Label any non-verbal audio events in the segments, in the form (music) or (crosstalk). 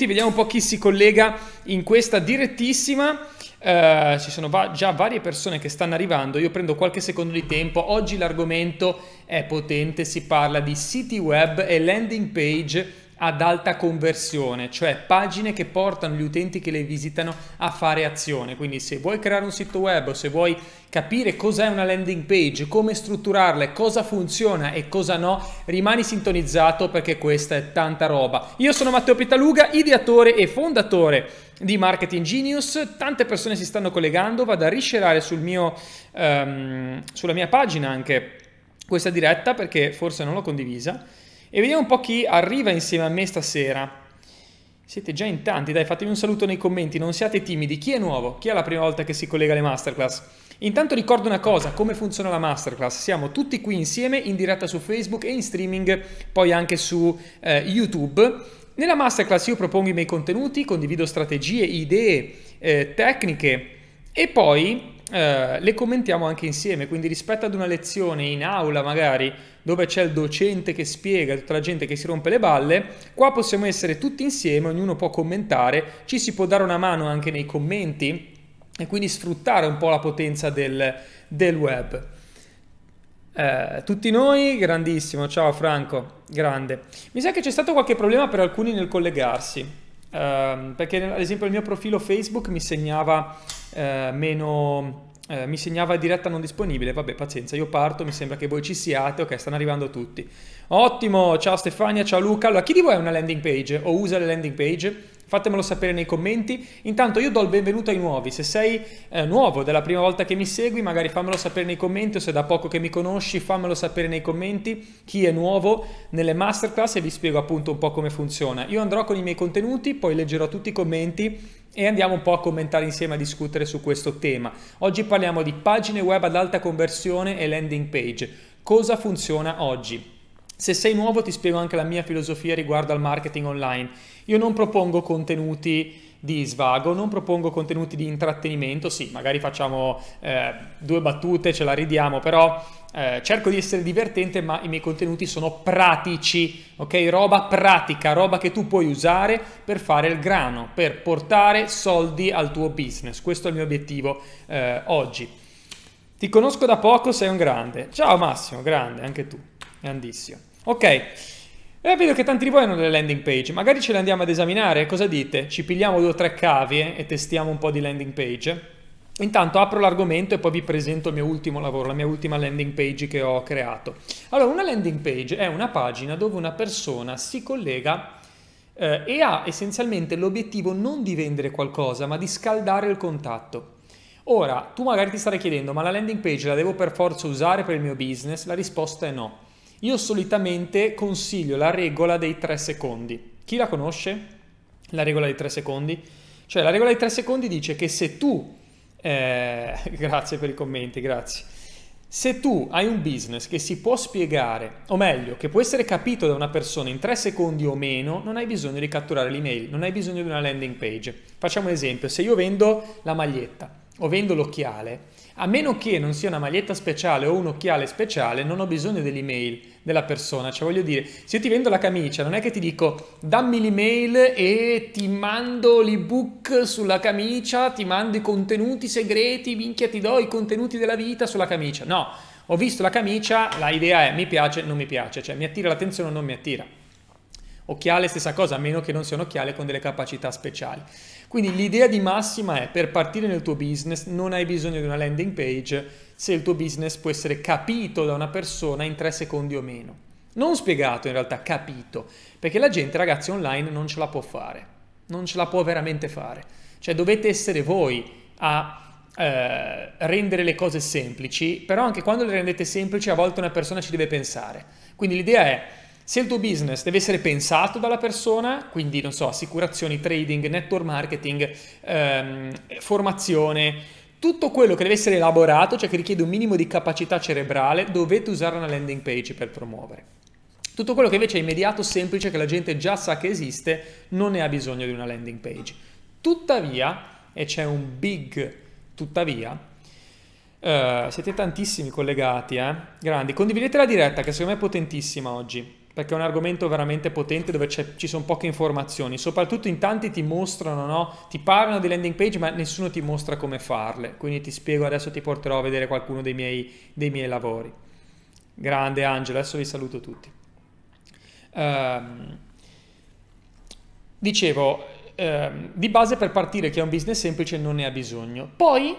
tutti, vediamo un po' chi si collega in questa direttissima. Uh, ci sono va- già varie persone che stanno arrivando, io prendo qualche secondo di tempo. Oggi l'argomento è potente, si parla di siti web e landing page ad alta conversione, cioè pagine che portano gli utenti che le visitano a fare azione. Quindi se vuoi creare un sito web, se vuoi capire cos'è una landing page, come strutturarla, cosa funziona e cosa no, rimani sintonizzato perché questa è tanta roba. Io sono Matteo Pitaluga, ideatore e fondatore di Marketing Genius, tante persone si stanno collegando, vado a riscerare sul um, sulla mia pagina anche questa diretta perché forse non l'ho condivisa e vediamo un po' chi arriva insieme a me stasera. Siete già in tanti, dai, fatemi un saluto nei commenti, non siate timidi. Chi è nuovo? Chi è la prima volta che si collega alle masterclass? Intanto ricordo una cosa, come funziona la masterclass? Siamo tutti qui insieme in diretta su Facebook e in streaming, poi anche su eh, YouTube. Nella masterclass io propongo i miei contenuti, condivido strategie, idee, eh, tecniche e poi eh, le commentiamo anche insieme, quindi rispetto ad una lezione in aula magari dove c'è il docente che spiega, tutta la gente che si rompe le balle, qua possiamo essere tutti insieme, ognuno può commentare, ci si può dare una mano anche nei commenti e quindi sfruttare un po' la potenza del, del web. Eh, tutti noi, grandissimo, ciao Franco, grande. Mi sa che c'è stato qualche problema per alcuni nel collegarsi. Ehm, perché ad esempio il mio profilo Facebook mi segnava uh, meno... Uh, mi segnava diretta non disponibile, vabbè pazienza, io parto, mi sembra che voi ci siate, ok, stanno arrivando tutti. Ottimo, ciao Stefania, ciao Luca. Allora, chi di voi ha una landing page o usa le landing page? Fatemelo sapere nei commenti. Intanto io do il benvenuto ai nuovi. Se sei eh, nuovo, della prima volta che mi segui, magari fammelo sapere nei commenti o se da poco che mi conosci, fammelo sapere nei commenti chi è nuovo nelle masterclass e vi spiego appunto un po' come funziona. Io andrò con i miei contenuti, poi leggerò tutti i commenti e andiamo un po' a commentare insieme a discutere su questo tema. Oggi parliamo di pagine web ad alta conversione e landing page. Cosa funziona oggi? Se sei nuovo ti spiego anche la mia filosofia riguardo al marketing online. Io non propongo contenuti di svago, non propongo contenuti di intrattenimento, sì, magari facciamo eh, due battute, ce la ridiamo, però eh, cerco di essere divertente, ma i miei contenuti sono pratici, ok? Roba pratica, roba che tu puoi usare per fare il grano, per portare soldi al tuo business. Questo è il mio obiettivo eh, oggi. Ti conosco da poco, sei un grande. Ciao Massimo, grande anche tu, grandissimo. Ok, e vedo che tanti di voi hanno delle landing page, magari ce le andiamo ad esaminare, cosa dite? Ci pigliamo due o tre cavie eh, e testiamo un po' di landing page? Intanto apro l'argomento e poi vi presento il mio ultimo lavoro, la mia ultima landing page che ho creato. Allora, una landing page è una pagina dove una persona si collega eh, e ha essenzialmente l'obiettivo non di vendere qualcosa, ma di scaldare il contatto. Ora, tu magari ti starai chiedendo, ma la landing page la devo per forza usare per il mio business? La risposta è no. Io solitamente consiglio la regola dei 3 secondi. Chi la conosce? La regola dei 3 secondi? Cioè la regola dei 3 secondi dice che se tu... Eh, (laughs) grazie per i commenti, grazie. Se tu hai un business che si può spiegare, o meglio, che può essere capito da una persona in 3 secondi o meno, non hai bisogno di catturare l'email, non hai bisogno di una landing page. Facciamo un esempio, se io vendo la maglietta o vendo l'occhiale, a meno che non sia una maglietta speciale o un occhiale speciale, non ho bisogno dell'email della persona. Cioè, voglio dire, se io ti vendo la camicia, non è che ti dico dammi l'email e ti mando l'ebook sulla camicia, ti mando i contenuti segreti, minchia, ti do i contenuti della vita sulla camicia. No, ho visto la camicia, la idea è mi piace, non mi piace, cioè mi attira l'attenzione o non mi attira. Occhiale, stessa cosa, a meno che non sia un occhiale con delle capacità speciali. Quindi l'idea di massima è per partire nel tuo business non hai bisogno di una landing page se il tuo business può essere capito da una persona in tre secondi o meno. Non spiegato in realtà, capito, perché la gente ragazzi online non ce la può fare, non ce la può veramente fare. Cioè dovete essere voi a eh, rendere le cose semplici, però anche quando le rendete semplici a volte una persona ci deve pensare. Quindi l'idea è se il tuo business deve essere pensato dalla persona, quindi non so, assicurazioni, trading, network marketing, ehm, formazione, tutto quello che deve essere elaborato, cioè che richiede un minimo di capacità cerebrale, dovete usare una landing page per promuovere. Tutto quello che invece è immediato, semplice, che la gente già sa che esiste, non ne ha bisogno di una landing page. Tuttavia, e c'è un big tuttavia, eh, siete tantissimi collegati, eh? Grandi, condividete la diretta che secondo me è potentissima oggi perché è un argomento veramente potente dove ci sono poche informazioni, soprattutto in tanti ti mostrano, no? ti parlano di landing page ma nessuno ti mostra come farle, quindi ti spiego adesso, ti porterò a vedere qualcuno dei miei, dei miei lavori. Grande Angelo, adesso vi saluto tutti. Um, dicevo, um, di base per partire chi ha un business semplice non ne ha bisogno, poi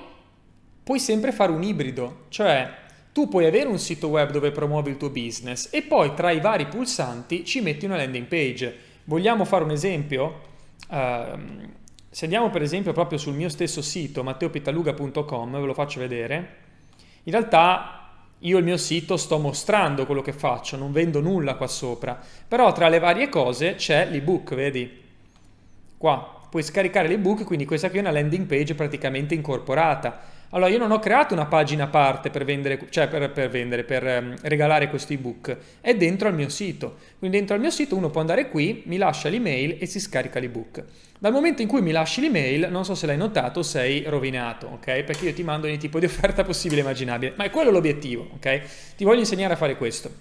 puoi sempre fare un ibrido, cioè tu puoi avere un sito web dove promuovi il tuo business e poi tra i vari pulsanti ci metti una landing page. Vogliamo fare un esempio? Uh, se andiamo per esempio proprio sul mio stesso sito matteopitaluga.com, ve lo faccio vedere, in realtà io il mio sito sto mostrando quello che faccio, non vendo nulla qua sopra, però tra le varie cose c'è l'ebook, vedi? Qua puoi scaricare l'ebook, quindi questa qui è una landing page praticamente incorporata allora, io non ho creato una pagina a parte per vendere, cioè per, per, vendere, per ehm, regalare questo ebook, è dentro al mio sito. Quindi dentro al mio sito uno può andare qui, mi lascia l'email e si scarica l'ebook. Dal momento in cui mi lasci l'email, non so se l'hai notato, sei rovinato, ok? Perché io ti mando ogni tipo di (laughs) offerta possibile e immaginabile, ma è quello l'obiettivo, ok? Ti voglio insegnare a fare questo.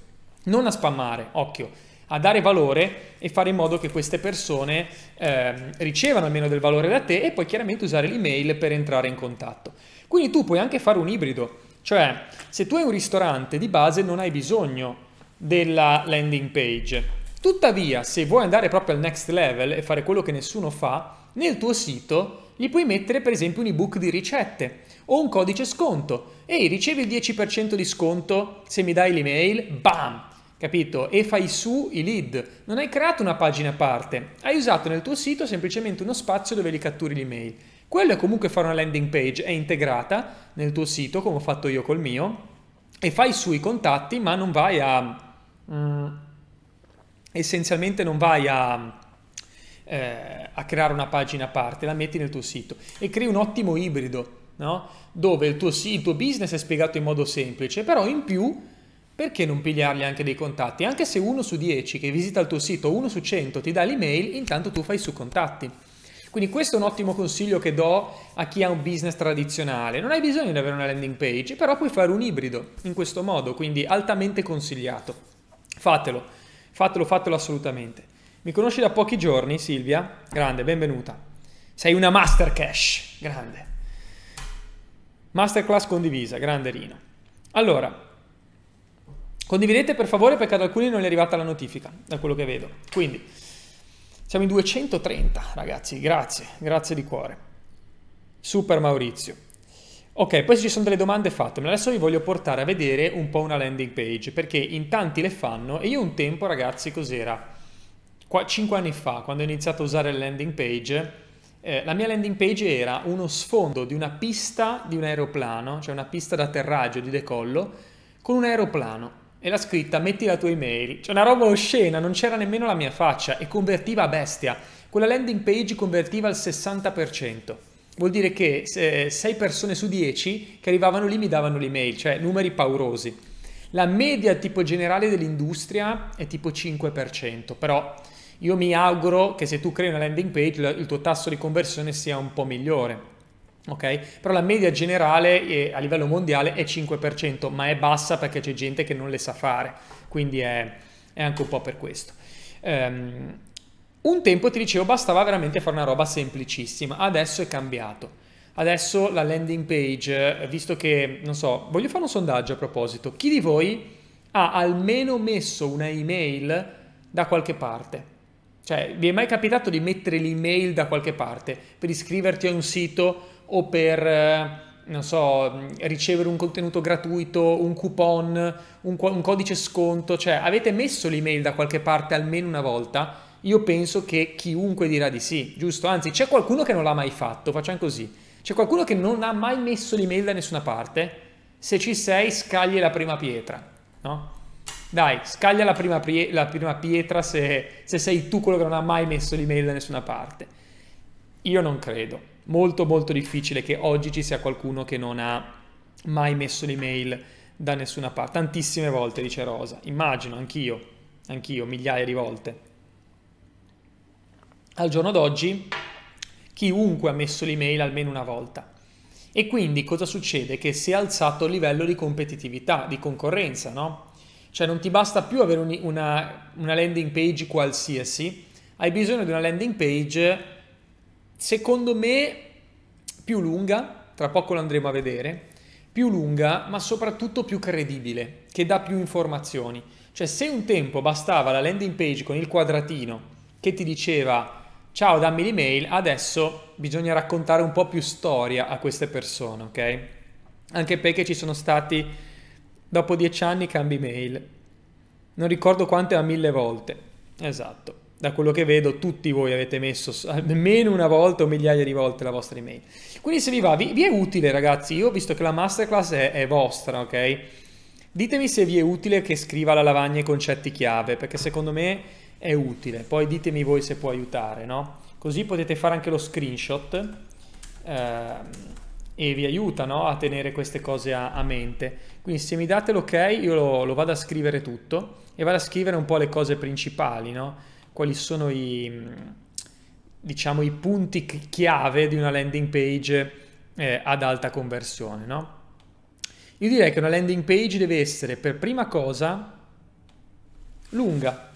Non a spammare, occhio a dare valore e fare in modo che queste persone eh, ricevano almeno del valore da te e poi chiaramente usare l'email per entrare in contatto. Quindi tu puoi anche fare un ibrido, cioè se tu hai un ristorante di base non hai bisogno della landing page. Tuttavia, se vuoi andare proprio al next level e fare quello che nessuno fa, nel tuo sito gli puoi mettere per esempio un ebook di ricette o un codice sconto. Ehi, ricevi il 10% di sconto se mi dai l'email, bam! Capito? E fai su i lead. Non hai creato una pagina a parte, hai usato nel tuo sito semplicemente uno spazio dove li catturi l'email. Quello è comunque fare una landing page, è integrata nel tuo sito, come ho fatto io col mio, e fai sui contatti, ma non vai a... Mm, essenzialmente non vai a, eh, a, creare una pagina a parte, la metti nel tuo sito e crei un ottimo ibrido, no? dove il tuo, il tuo business è spiegato in modo semplice, però in più perché non pigliargli anche dei contatti? Anche se uno su 10 che visita il tuo sito, uno su 100 ti dà l'email, intanto tu fai su contatti. Quindi questo è un ottimo consiglio che do a chi ha un business tradizionale. Non hai bisogno di avere una landing page, però puoi fare un ibrido in questo modo, quindi altamente consigliato. Fatelo, fatelo, fatelo assolutamente. Mi conosci da pochi giorni, Silvia? Grande, benvenuta. Sei una master cash, grande. Masterclass condivisa, grande Rino. Allora, condividete per favore perché ad alcuni non è arrivata la notifica, da quello che vedo. Quindi, siamo in 230, ragazzi, grazie, grazie di cuore. Super Maurizio. Ok, poi se ci sono delle domande fatemele. Adesso vi voglio portare a vedere un po' una landing page, perché in tanti le fanno e io un tempo, ragazzi, cos'era? Qua, 5 anni fa, quando ho iniziato a usare le landing page, eh, la mia landing page era uno sfondo di una pista di un aeroplano, cioè una pista d'atterraggio, di decollo, con un aeroplano e la scritta metti la tua email. C'è cioè, una roba oscena, non c'era nemmeno la mia faccia e convertiva a bestia. Quella landing page convertiva al 60%. Vuol dire che 6 persone su 10 che arrivavano lì mi davano l'email, cioè numeri paurosi. La media tipo generale dell'industria è tipo 5%, però io mi auguro che se tu crei una landing page il tuo tasso di conversione sia un po' migliore. Ok, Però la media generale è, eh, a livello mondiale è 5%, ma è bassa perché c'è gente che non le sa fare, quindi è, è anche un po' per questo. Um, un tempo ti dicevo bastava veramente fare una roba semplicissima, adesso è cambiato. Adesso la landing page, eh, visto che, non so, voglio fare un sondaggio a proposito, chi di voi ha almeno messo una email da qualche parte? Cioè, vi è mai capitato di mettere l'email da qualche parte per iscriverti a un sito o per eh, non so, ricevere un contenuto gratuito, un coupon, un, un, codice sconto, cioè avete messo l'email da qualche parte almeno una volta, io penso che chiunque dirà di sì, giusto? Anzi, c'è qualcuno che non l'ha mai fatto, facciamo così. C'è qualcuno che non ha mai messo l'email da nessuna parte? Se ci sei, scagli la prima pietra, no? Dai, scaglia la prima, la prima pietra se, se sei tu quello che non ha mai messo l'email da nessuna parte. Io non credo molto molto difficile che oggi ci sia qualcuno che non ha mai messo l'email da nessuna parte. Tantissime volte, dice Rosa. Immagino, anch'io, anch'io, migliaia di volte. Al giorno d'oggi chiunque ha messo l'email almeno una volta. E quindi cosa succede? Che si è alzato il livello di competitività, di concorrenza, no? Cioè non ti basta più avere una, una landing page qualsiasi, hai bisogno di una landing page secondo me più lunga, tra poco lo andremo a vedere, più lunga ma soprattutto più credibile, che dà più informazioni. Cioè se un tempo bastava la landing page con il quadratino che ti diceva ciao dammi l'email, adesso bisogna raccontare un po' più storia a queste persone, ok? Anche perché ci sono stati dopo dieci anni cambi mail, non ricordo quante ma mille volte, esatto da quello che vedo, tutti voi avete messo almeno una volta o migliaia di volte la vostra email. Quindi se vi va, vi, vi è utile ragazzi, io visto che la masterclass è, è vostra, ok? Ditemi se vi è utile che scriva alla lavagna i concetti chiave, perché secondo me è utile. Poi ditemi voi se può aiutare, no? Così potete fare anche lo screenshot eh, e vi aiuta no? a tenere queste cose a, a, mente. Quindi se mi date l'ok, io lo, lo, vado a scrivere tutto e vado a scrivere un po' le cose principali, no? quali sono i, diciamo, i punti chiave di una landing page eh, ad alta conversione, no? Io direi che una landing page deve essere per prima cosa lunga.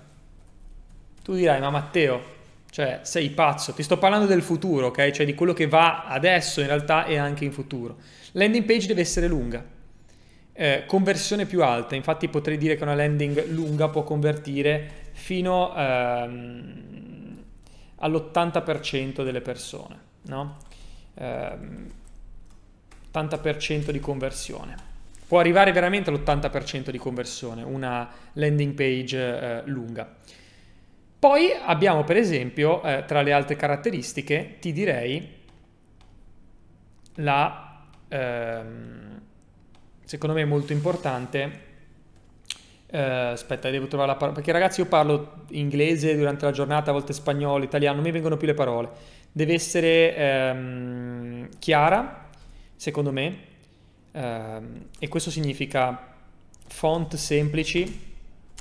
Tu dirai, ma Matteo, cioè sei pazzo, ti sto parlando del futuro, ok? Cioè di quello che va adesso in realtà e anche in futuro. Landing page deve essere lunga, eh, conversione più alta, infatti potrei dire che una landing lunga può convertire fino ehm, all'80% delle persone, no? ehm, 80% di conversione. Può arrivare veramente all'80% di conversione una landing page eh, lunga. Poi abbiamo per esempio, eh, tra le altre caratteristiche, ti direi la, ehm, secondo me molto importante, Uh, aspetta, devo trovare la parola. Perché ragazzi, io parlo inglese durante la giornata, a volte spagnolo, italiano, non mi vengono più le parole. Deve essere um, chiara, secondo me, uh, e questo significa font semplici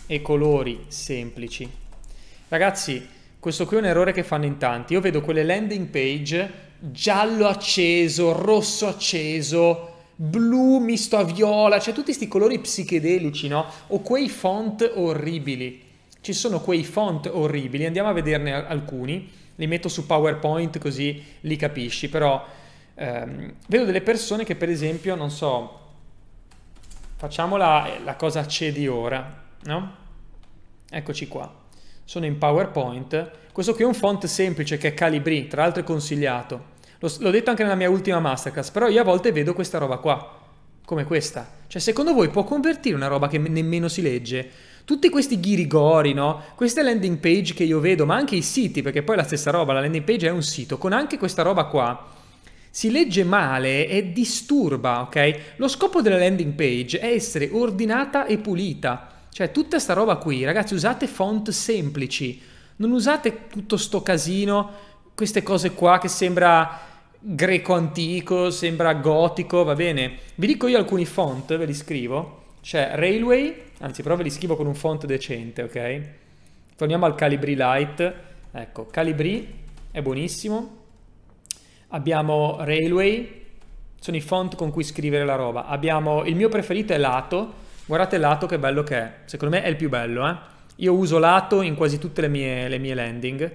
e colori semplici. Ragazzi, questo qui è un errore che fanno in tanti. Io vedo quelle landing page giallo acceso, rosso acceso blu misto a viola, cioè tutti questi colori psichedelici, no? O quei font orribili. Ci sono quei font orribili, andiamo a vederne alcuni, li metto su PowerPoint così li capisci, però ehm, vedo delle persone che per esempio, non so, facciamo la, la cosa c'è di ora, no? Eccoci qua sono in PowerPoint. Questo qui è un font semplice che è Calibri, tra l'altro è consigliato l'ho detto anche nella mia ultima masterclass, però io a volte vedo questa roba qua, come questa. Cioè, secondo voi può convertire una roba che nemmeno si legge? Tutti questi ghirigori, no? Queste landing page che io vedo, ma anche i siti, perché poi è la stessa roba, la landing page è un sito, con anche questa roba qua si legge male e disturba, ok? Lo scopo della landing page è essere ordinata e pulita. Cioè, tutta sta roba qui, ragazzi, usate font semplici. Non usate tutto sto casino, queste cose qua che sembra greco antico, sembra gotico, va bene. Vi dico io alcuni font, ve li scrivo. C'è Railway, anzi però ve li scrivo con un font decente, ok? Torniamo al Calibri Light. Ecco, Calibri è buonissimo. Abbiamo Railway, sono i font con cui scrivere la roba. Abbiamo, il mio preferito è Lato. Guardate Lato che bello che è. Secondo me è il più bello, eh? Io uso Lato in quasi tutte le mie, le mie landing,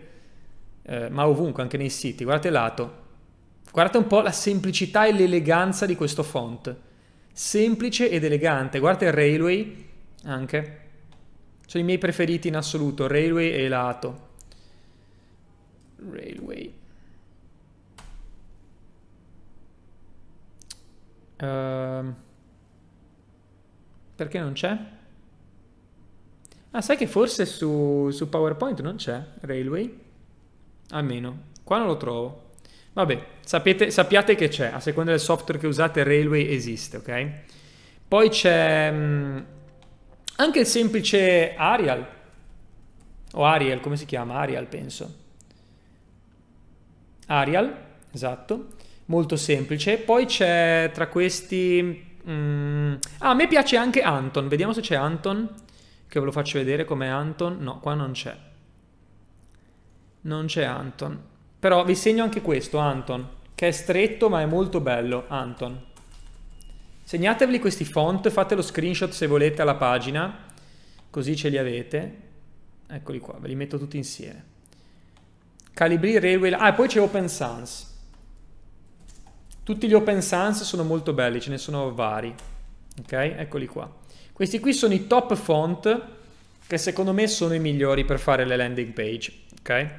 eh, ma ovunque, anche nei siti. Guardate Lato Guardate un po' la semplicità e l'eleganza di questo font. Semplice ed elegante. Guardate il Railway anche. Sono i miei preferiti in assoluto, Railway e Lato. Railway. Uh, perché non c'è? Ah, sai che forse su, su PowerPoint non c'è Railway? Almeno. Qua non lo trovo. Vabbè. Sapete, sappiate che c'è, a seconda del software che usate, Railway esiste, ok? Poi c'è mh, mm, anche il semplice Arial, o Arial, come si chiama? Arial, penso. Arial, esatto, molto semplice. Poi c'è tra questi... Mh, mm, ah, a me piace anche Anton, vediamo se c'è Anton, che ve lo faccio vedere com'è Anton. No, qua non c'è. Non c'è Anton. Però vi segno anche questo, Anton che è stretto ma è molto bello, Anton. Segnatevi questi font, fate lo screenshot se volete alla pagina, così ce li avete. Eccoli qua, ve li metto tutti insieme. Calibri, Railway... Ah, e poi c'è Open Sans. Tutti gli Open Sans sono molto belli, ce ne sono vari. Ok, eccoli qua. Questi qui sono i top font che secondo me sono i migliori per fare le landing page. Ok?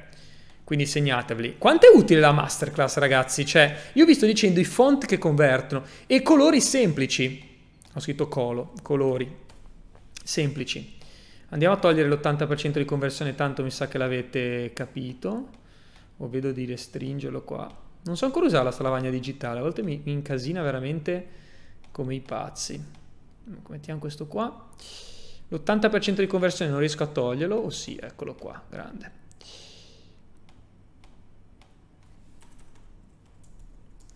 quindi segnateveli. Quanto è utile la masterclass, ragazzi? Cioè, io vi sto dicendo i font che convertono e colori semplici. Ho scritto colo, colori semplici. Andiamo a togliere l'80% di conversione, tanto mi sa che l'avete capito. O vedo di restringerlo qua. Non so ancora usare la lavagna digitale, a volte mi, mi incasina veramente come i pazzi. Ecco, mettiamo questo qua. L'80% di conversione non riesco a toglierlo, oh sì, eccolo qua, grande.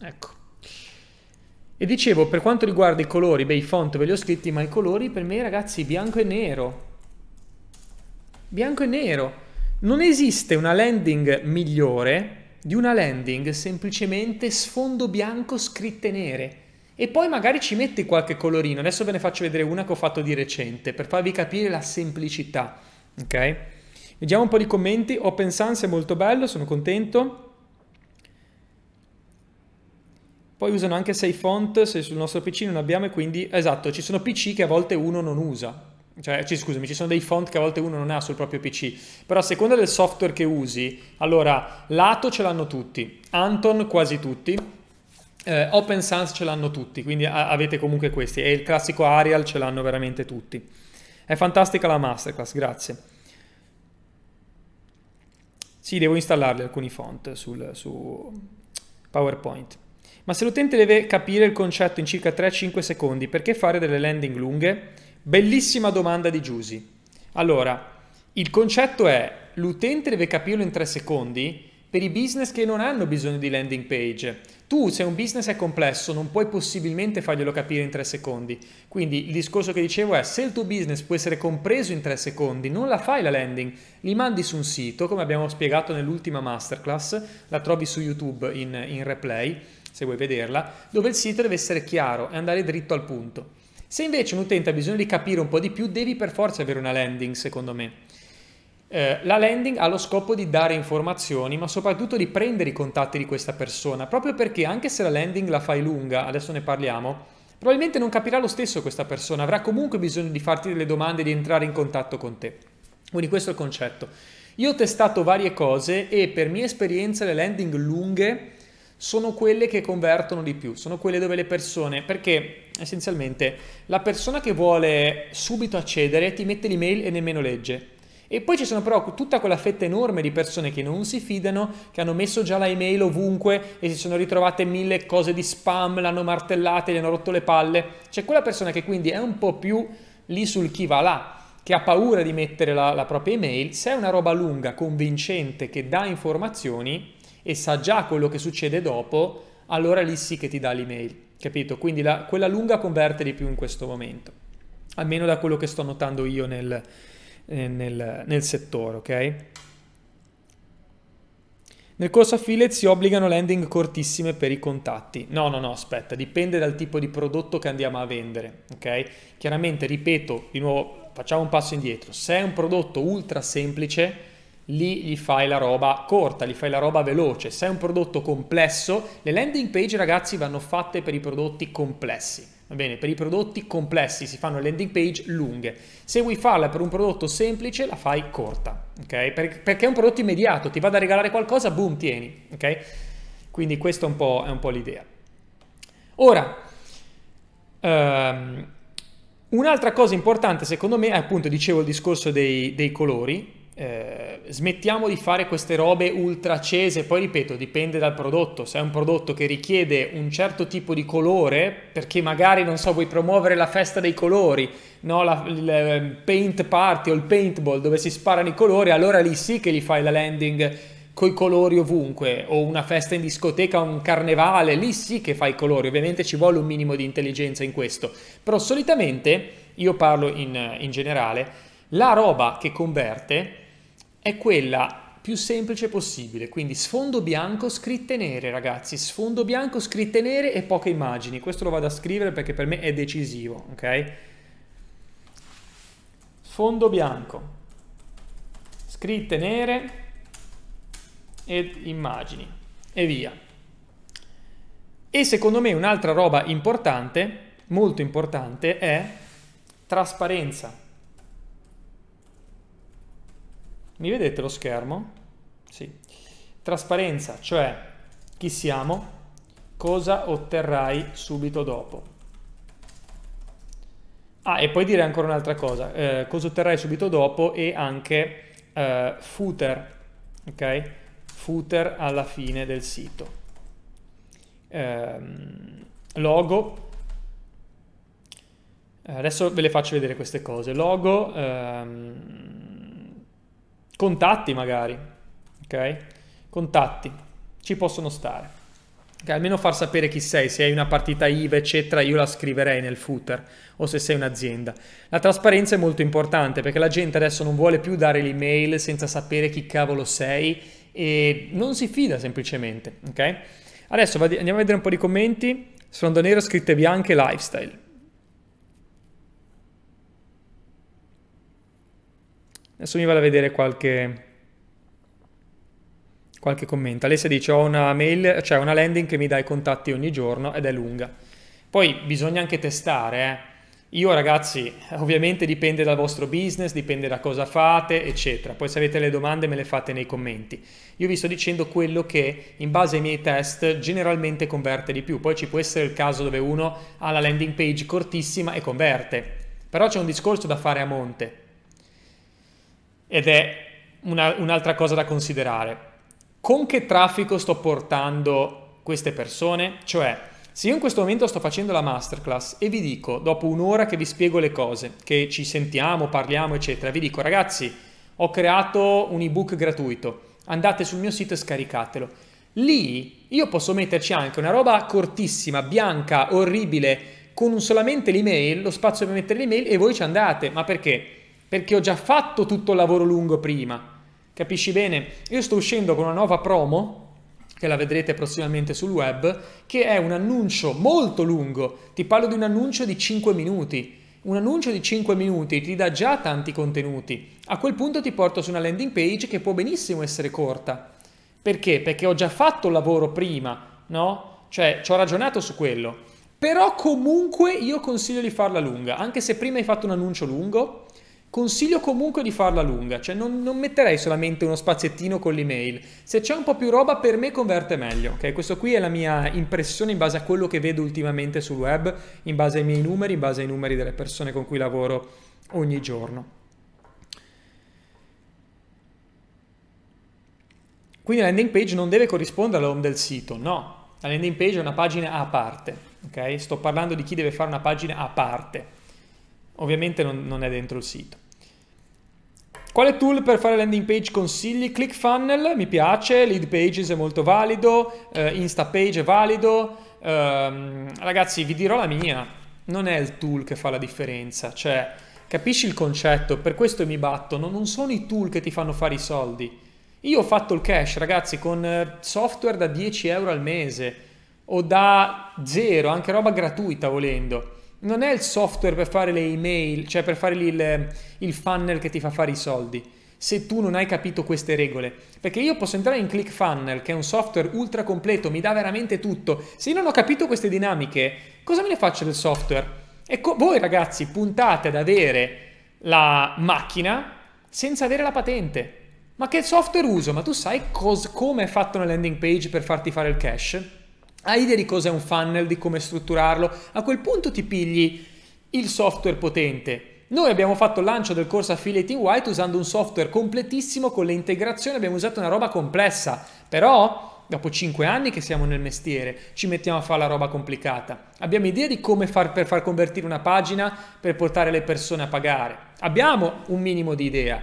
Ecco. E dicevo, per quanto riguarda i colori, beh, i font ve li ho scritti, ma i colori per me, ragazzi, bianco e nero. Bianco e nero. Non esiste una landing migliore di una landing semplicemente sfondo bianco, scritte nere. E poi magari ci metti qualche colorino. Adesso ve ne faccio vedere una che ho fatto di recente, per farvi capire la semplicità. Ok? Vediamo un po' di commenti. Open Sans è molto bello, sono contento. Poi usano anche sei font se sul nostro PC non abbiamo e quindi... Esatto, ci sono PC che a volte uno non usa. Cioè, ci, scusami, ci sono dei font che a volte uno non ha sul proprio PC. Però a seconda del software che usi, allora, lato ce l'hanno tutti, Anton quasi tutti, eh, Open Sans ce l'hanno tutti, quindi avete comunque questi. E il classico Arial ce l'hanno veramente tutti. È fantastica la masterclass, grazie. Sì, devo installarli alcuni font sul, su PowerPoint. Ma se l'utente deve capire il concetto in circa 3-5 secondi, perché fare delle landing lunghe? Bellissima domanda di Giusy. Allora, il concetto è l'utente deve capirlo in 3 secondi per i business che non hanno bisogno di landing page. Tu, se un business è complesso, non puoi possibilmente farglielo capire in 3 secondi. Quindi il discorso che dicevo è, se il tuo business può essere compreso in 3 secondi, non la fai la landing, li mandi su un sito, come abbiamo spiegato nell'ultima masterclass, la trovi su YouTube in, in replay, se vuoi vederla, dove il sito deve essere chiaro e andare dritto al punto. Se invece un utente ha bisogno di capire un po' di più, devi per forza avere una landing, secondo me. Eh, la landing ha lo scopo di dare informazioni, ma soprattutto di prendere i contatti di questa persona, proprio perché anche se la landing la fai lunga, adesso ne parliamo, probabilmente non capirà lo stesso questa persona, avrà comunque bisogno di farti delle domande di entrare in contatto con te. Quindi questo è il concetto. Io ho testato varie cose e per mia esperienza le landing lunghe sono quelle che convertono di più, sono quelle dove le persone, perché essenzialmente la persona che vuole subito accedere ti mette l'email e nemmeno legge. E poi ci sono però tutta quella fetta enorme di persone che non si fidano, che hanno messo già la email ovunque e si sono ritrovate mille cose di spam, l'hanno martellata, gli hanno rotto le palle. C'è quella persona che quindi è un po' più lì sul chi va là, che ha paura di mettere la, la propria email. Se è una roba lunga, convincente, che dà informazioni, e sa già quello che succede dopo, allora lì sì che ti dà l'email, capito? Quindi la, quella lunga converte di più in questo momento, almeno da quello che sto notando io nel, eh, nel, nel settore, ok? Nel corso affiliate si obbligano landing cortissime per i contatti. No, no, no, aspetta, dipende dal tipo di prodotto che andiamo a vendere, ok? Chiaramente, ripeto, di nuovo, facciamo un passo indietro. Se è un prodotto ultra semplice, lì gli fai la roba corta, gli fai la roba veloce. Se è un prodotto complesso, le landing page ragazzi vanno fatte per i prodotti complessi. Va bene, per i prodotti complessi si fanno landing page lunghe. Se vuoi farla per un prodotto semplice, la fai corta, ok? Perché è un prodotto immediato, ti vado a regalare qualcosa, boom, tieni, ok? Quindi questa è un po', po l'idea. Ora, um, un'altra cosa importante secondo me è appunto, dicevo, il discorso dei, dei colori eh, smettiamo di fare queste robe ultra accese, poi ripeto, dipende dal prodotto, se è un prodotto che richiede un certo tipo di colore, perché magari, non so, vuoi promuovere la festa dei colori, no? la, il ehm, paint party o il paintball dove si sparano i colori, allora lì sì che gli fai la landing coi colori ovunque, o una festa in discoteca, un carnevale, lì sì che fai i colori, ovviamente ci vuole un minimo di intelligenza in questo, però solitamente, io parlo in, in generale, la roba che converte è quella più semplice possibile, quindi sfondo bianco, scritte nere ragazzi, sfondo bianco, scritte nere e poche immagini, questo lo vado a scrivere perché per me è decisivo, ok? Sfondo bianco, scritte nere e immagini e via. E secondo me un'altra roba importante, molto importante, è trasparenza. Mi vedete lo schermo? Sì. Trasparenza, cioè chi siamo, cosa otterrai subito dopo. Ah, e poi dire ancora un'altra cosa, eh, cosa otterrai subito dopo e anche eh, footer, ok? Footer alla fine del sito. Eh, logo, adesso ve le faccio vedere queste cose. Logo, ehm, Contatti magari, ok? Contatti, ci possono stare. Okay? Almeno far sapere chi sei, se hai una partita IVA, eccetera, io la scriverei nel footer o se sei un'azienda. La trasparenza è molto importante perché la gente adesso non vuole più dare l'email senza sapere chi cavolo sei e non si fida semplicemente, ok? Adesso andiamo a vedere un po' di commenti. Sfondo nero, scritte bianche, lifestyle. Adesso mi vado a vedere qualche, qualche commento. Alessia dice ho una mail, cioè una landing che mi dà i contatti ogni giorno ed è lunga. Poi bisogna anche testare. Eh. Io ragazzi, (laughs) ovviamente dipende dal vostro business, dipende da cosa fate, eccetera. Poi se avete le domande me le fate nei commenti. Io vi sto dicendo quello che in base ai miei test generalmente converte di più. Poi ci può essere il caso dove uno ha la landing page cortissima e converte. Però c'è un discorso da fare a monte ed è una, un'altra cosa da considerare. Con che traffico sto portando queste persone? Cioè, se io in questo momento sto facendo la masterclass e vi dico, dopo un'ora che vi spiego le cose, che ci sentiamo, parliamo, eccetera, vi dico ragazzi, ho creato un ebook gratuito, andate sul mio sito e scaricatelo. Lì io posso metterci anche una roba cortissima, bianca, orribile, con solamente l'email, lo spazio per mettere l'email e voi ci andate. Ma perché? perché ho già fatto tutto il lavoro lungo prima. Capisci bene? Io sto uscendo con una nuova promo che la vedrete prossimamente sul web, che è un annuncio molto lungo. Ti parlo di un annuncio di 5 minuti. Un annuncio di 5 minuti ti dà già tanti contenuti. A quel punto ti porto su una landing page che può benissimo essere corta. Perché? Perché ho già fatto il lavoro prima, no? Cioè, ci ho ragionato su quello. Però comunque io consiglio di farla lunga, anche se prima hai fatto un annuncio lungo, Consiglio comunque di farla lunga, cioè non, non, metterei solamente uno spaziettino con l'email. Se c'è un po' più roba, per me converte meglio. Ok, questo qui è la mia impressione in base a quello che vedo ultimamente sul web, in base ai miei numeri, in base ai numeri delle persone con cui lavoro ogni giorno. Quindi la landing page non deve corrispondere all'home del sito, no. La landing page è una pagina a parte, ok? Sto parlando di chi deve fare una pagina a parte. Ovviamente non, non è dentro il sito. Quale tool per fare landing page consigli? ClickFunnel mi piace, Lead Pages è molto valido, eh, Instapage è valido. Eh, ragazzi, vi dirò la mia, non è il tool che fa la differenza, cioè capisci il concetto, per questo mi battono, non sono i tool che ti fanno fare i soldi. Io ho fatto il cash, ragazzi, con eh, software da 10 euro al mese o da zero, anche roba gratuita volendo non è il software per fare le email, cioè per fare il, il funnel che ti fa fare i soldi, se tu non hai capito queste regole. Perché io posso entrare in ClickFunnel, che è un software ultra completo, mi dà veramente tutto. Se io non ho capito queste dinamiche, cosa me ne faccio del software? Ecco, voi ragazzi puntate ad avere la macchina senza avere la patente. Ma che software uso? Ma tu sai come è fatto una landing page per farti fare il cash? Hai idea di cos'è un funnel, di come strutturarlo? A quel punto ti pigli il software potente. Noi abbiamo fatto il lancio del corso Affiliate in White usando un software completissimo con le integrazioni, abbiamo usato una roba complessa, però dopo 5 anni che siamo nel mestiere, ci mettiamo a fare la roba complicata. Abbiamo idea di come far per far convertire una pagina per portare le persone a pagare. Abbiamo un minimo di idea.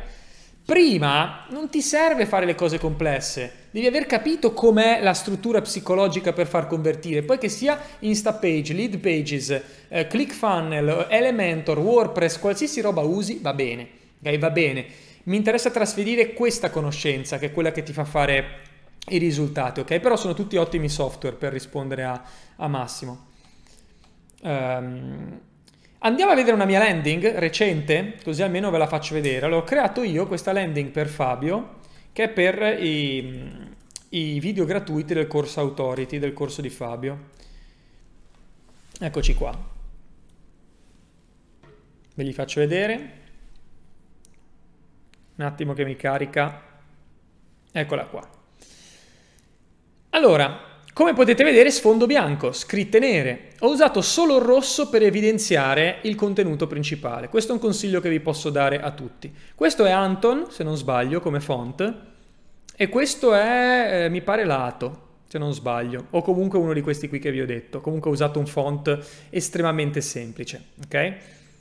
Prima non ti serve fare le cose complesse devi aver capito com'è la struttura psicologica per far convertire, poi che sia Insta Page, Lead Pages, eh, ClickFunnel, Elementor, WordPress, qualsiasi roba usi, va bene, okay, va bene. Mi interessa trasferire questa conoscenza, che è quella che ti fa fare i risultati, ok? Però sono tutti ottimi software per rispondere a, a Massimo. Um, andiamo a vedere una mia landing recente, così almeno ve la faccio vedere. L'ho allora, creato io questa landing per Fabio che è per i, i video gratuiti del corso Authority, del corso di Fabio. Eccoci qua. Ve li faccio vedere. Un attimo che mi carica. Eccola qua. Allora, come potete vedere sfondo bianco, scritte nere. Ho usato solo il rosso per evidenziare il contenuto principale. Questo è un consiglio che vi posso dare a tutti. Questo è Anton, se non sbaglio, come font. E questo è, eh, mi pare, Lato, se non sbaglio. O comunque uno di questi qui che vi ho detto. Comunque ho usato un font estremamente semplice, ok?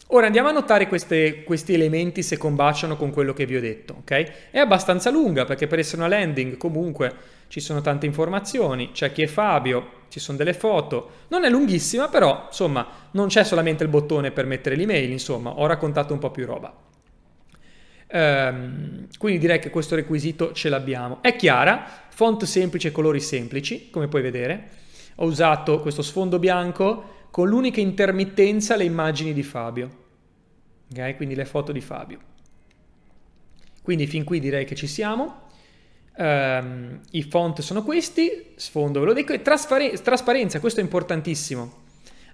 Ora andiamo a notare queste, questi elementi se combaciano con quello che vi ho detto, ok? È abbastanza lunga perché per essere una landing comunque ci sono tante informazioni, c'è chi è Fabio, ci sono delle foto, non è lunghissima però insomma non c'è solamente il bottone per mettere l'email, insomma ho raccontato un po' più roba. Ehm, quindi direi che questo requisito ce l'abbiamo. È chiara, font semplice, colori semplici, come puoi vedere. Ho usato questo sfondo bianco con l'unica intermittenza le immagini di Fabio, okay? quindi le foto di Fabio. Quindi fin qui direi che ci siamo. Um, I font sono questi, sfondo ve lo dico, e trasparenza, questo è importantissimo.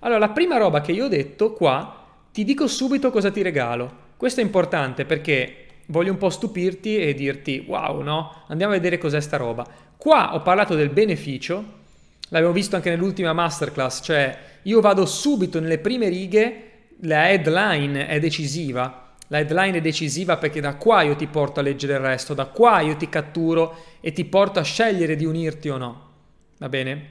Allora, la prima roba che io ho detto qua, ti dico subito cosa ti regalo. Questo è importante perché voglio un po' stupirti e dirti, wow, no? Andiamo a vedere cos'è sta roba. Qua ho parlato del beneficio, l'abbiamo visto anche nell'ultima masterclass, cioè io vado subito nelle prime righe, la headline è decisiva, la headline è decisiva perché da qua io ti porto a leggere il resto, da qua io ti catturo e ti porto a scegliere di unirti o no. Va bene?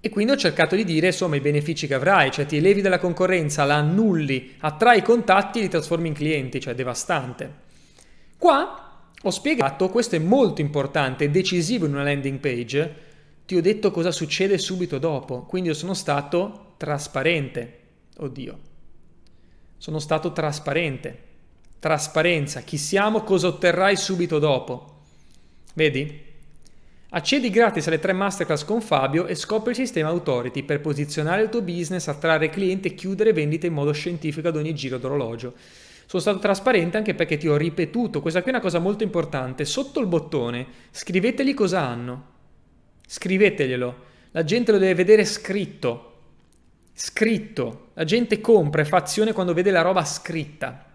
E quindi ho cercato di dire, insomma, i benefici che avrai, cioè ti elevi dalla concorrenza, la annulli, attrai contatti e li trasformi in clienti, cioè devastante. Qua ho spiegato, questo è molto importante, decisivo in una landing page, ti ho detto cosa succede subito dopo, quindi io sono stato trasparente. Oddio. Sono stato trasparente. Trasparenza, chi siamo, cosa otterrai subito dopo. Vedi? Accedi gratis alle tre masterclass con Fabio e scopri il sistema Authority per posizionare il tuo business, attrarre clienti e chiudere vendite in modo scientifico ad ogni giro d'orologio. Sono stato trasparente anche perché ti ho ripetuto, questa qui è una cosa molto importante, sotto il bottone scrivetegli cosa hanno. Scriveteglielo, la gente lo deve vedere scritto scritto. La gente compra e fa azione quando vede la roba scritta.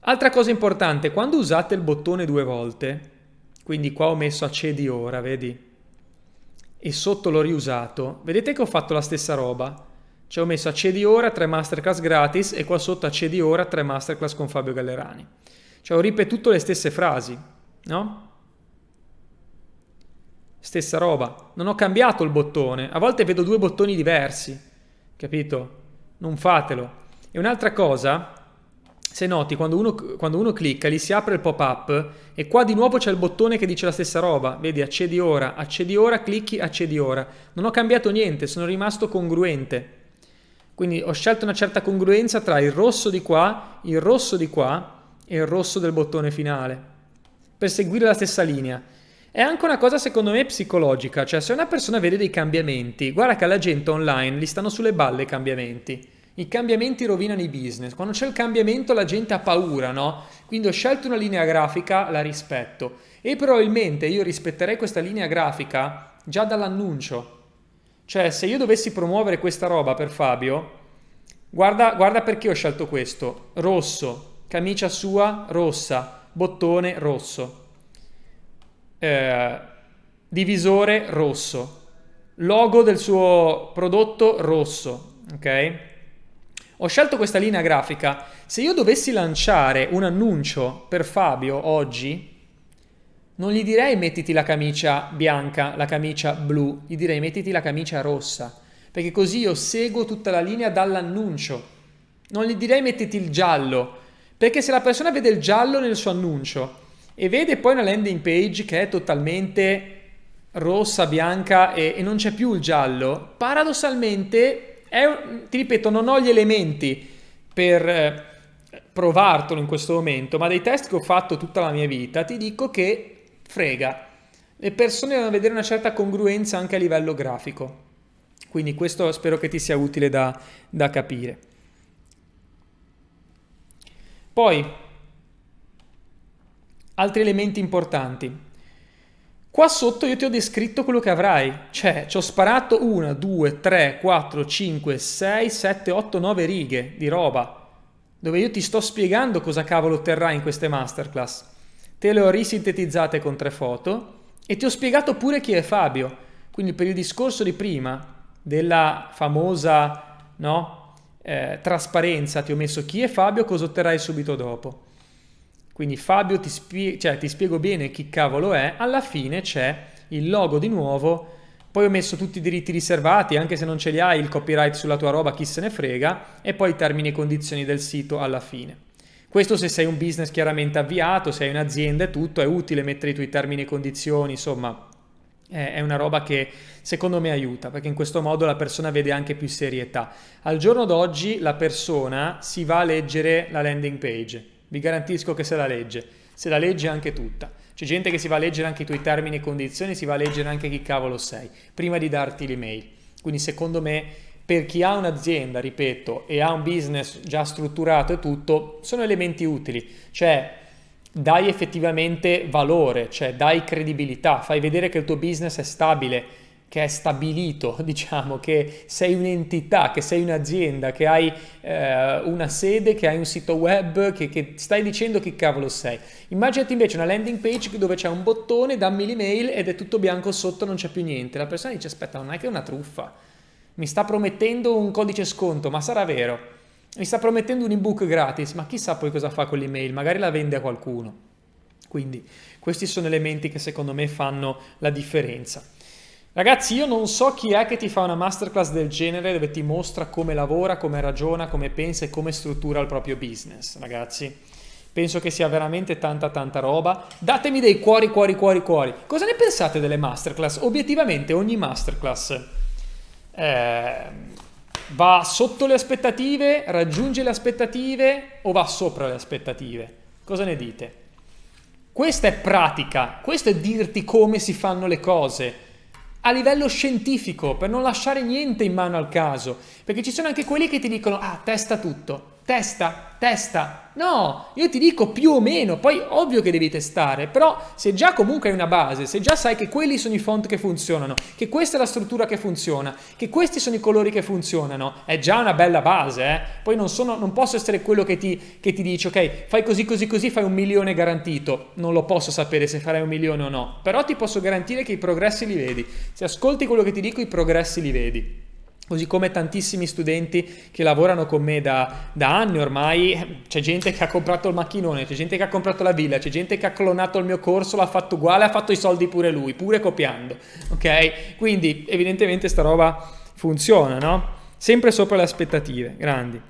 Altra cosa importante, quando usate il bottone due volte, quindi qua ho messo accedi ora, vedi? E sotto l'ho riusato, vedete che ho fatto la stessa roba? Cioè ho messo accedi ora, 3 masterclass gratis e qua sotto accedi ora, 3 masterclass con Fabio Gallerani. Cioè ho ripetuto le stesse frasi, no? stessa roba. Non ho cambiato il bottone. A volte vedo due bottoni diversi. Capito? Non fatelo. E un'altra cosa, se noti, quando uno, quando uno clicca lì si apre il pop-up e qua di nuovo c'è il bottone che dice la stessa roba. Vedi, accedi ora, accedi ora, clicchi, accedi ora. Non ho cambiato niente, sono rimasto congruente. Quindi ho scelto una certa congruenza tra il rosso di qua, il rosso di qua e il rosso del bottone finale per seguire la stessa linea. È anche una cosa secondo me psicologica, cioè se una persona vede dei cambiamenti, guarda che alla gente online gli stanno sulle balle i cambiamenti. I cambiamenti rovinano i business. Quando c'è il cambiamento la gente ha paura, no? Quindi ho scelto una linea grafica, la rispetto. E probabilmente io rispetterei questa linea grafica già dall'annuncio. Cioè, se io dovessi promuovere questa roba per Fabio, guarda, guarda perché ho scelto questo. Rosso, camicia sua rossa, bottone rosso eh, divisore rosso, logo del suo prodotto rosso, ok? Ho scelto questa linea grafica. Se io dovessi lanciare un annuncio per Fabio oggi, non gli direi mettiti la camicia bianca, la camicia blu, gli direi mettiti la camicia rossa, perché così io seguo tutta la linea dall'annuncio. Non gli direi mettiti il giallo, perché se la persona vede il giallo nel suo annuncio e vede poi una landing page che è totalmente rossa, bianca e, e non c'è più il giallo, paradossalmente, è, ti ripeto, non ho gli elementi per eh, provartelo in questo momento, ma dei test che ho fatto tutta la mia vita, ti dico che frega. Le persone devono vedere una certa congruenza anche a livello grafico. Quindi questo spero che ti sia utile da, da capire. Poi, Altri elementi importanti. Qua sotto io ti ho descritto quello che avrai, cioè ci ho sparato 1, 2, 3, 4, 5, 6, 7, 8, 9 righe di roba, dove io ti sto spiegando cosa cavolo otterrai in queste masterclass. Te le ho risintetizzate con tre foto e ti ho spiegato pure chi è Fabio. Quindi per il discorso di prima della famosa no, eh, trasparenza ti ho messo chi è Fabio, cosa otterrai subito dopo. Quindi Fabio ti, spie- cioè, ti spiego bene chi cavolo è, alla fine c'è il logo di nuovo, poi ho messo tutti i diritti riservati, anche se non ce li hai, il copyright sulla tua roba, chi se ne frega, e poi i termini e condizioni del sito alla fine. Questo se sei un business chiaramente avviato, se hai un'azienda e tutto, è utile mettere i tuoi termini e condizioni, insomma, è una roba che secondo me aiuta, perché in questo modo la persona vede anche più serietà. Al giorno d'oggi la persona si va a leggere la landing page, vi garantisco che se la legge, se la legge anche tutta. C'è gente che si va a leggere anche i tuoi termini e condizioni, si va a leggere anche chi cavolo sei, prima di darti l'email. Quindi secondo me per chi ha un'azienda, ripeto, e ha un business già strutturato e tutto, sono elementi utili, cioè dai effettivamente valore, cioè dai credibilità, fai vedere che il tuo business è stabile, che è stabilito, (laughs) diciamo, che sei un'entità, che sei un'azienda, che hai eh, una sede, che hai un sito web, che, che, stai dicendo chi cavolo sei. Immaginati invece una landing page dove c'è un bottone, dammi l'email ed è tutto bianco sotto, non c'è più niente. La persona dice aspetta, non è che è una truffa, mi sta promettendo un codice sconto, ma sarà vero? Mi sta promettendo un ebook gratis, ma chissà poi cosa fa con l'email, magari la vende a qualcuno. Quindi questi sono elementi che secondo me fanno la differenza. Ragazzi, io non so chi è che ti fa una masterclass del genere dove ti mostra come lavora, come ragiona, come pensa e come struttura il proprio business, ragazzi. Penso che sia veramente tanta tanta roba. Datemi dei cuori, cuori, cuori, cuori. Cosa ne pensate delle masterclass? Obiettivamente ogni masterclass eh, va sotto le aspettative, raggiunge le aspettative o va sopra le aspettative? Cosa ne dite? Questa è pratica, questo è dirti come si fanno le cose a livello scientifico, per non lasciare niente in mano al caso, perché ci sono anche quelli che ti dicono, ah, testa tutto testa, testa. No, io ti dico più o meno, poi ovvio che devi testare, però se già comunque hai una base, se già sai che quelli sono i font che funzionano, che questa è la struttura che funziona, che questi sono i colori che funzionano, è già una bella base, eh? poi non, sono, non, posso essere quello che ti, che ti dice, ok, fai così, così, così, fai un milione garantito, non lo posso sapere se farai un milione o no, però ti posso garantire che i progressi li vedi, se ascolti quello che ti dico i progressi li vedi. Così come tantissimi studenti che lavorano con me da, da, anni ormai, c'è gente che ha comprato il macchinone, c'è gente che ha comprato la villa, c'è gente che ha clonato il mio corso, l'ha fatto uguale, ha fatto i soldi pure lui, pure copiando, ok? Quindi evidentemente sta roba funziona, no? Sempre sopra le aspettative, grandi.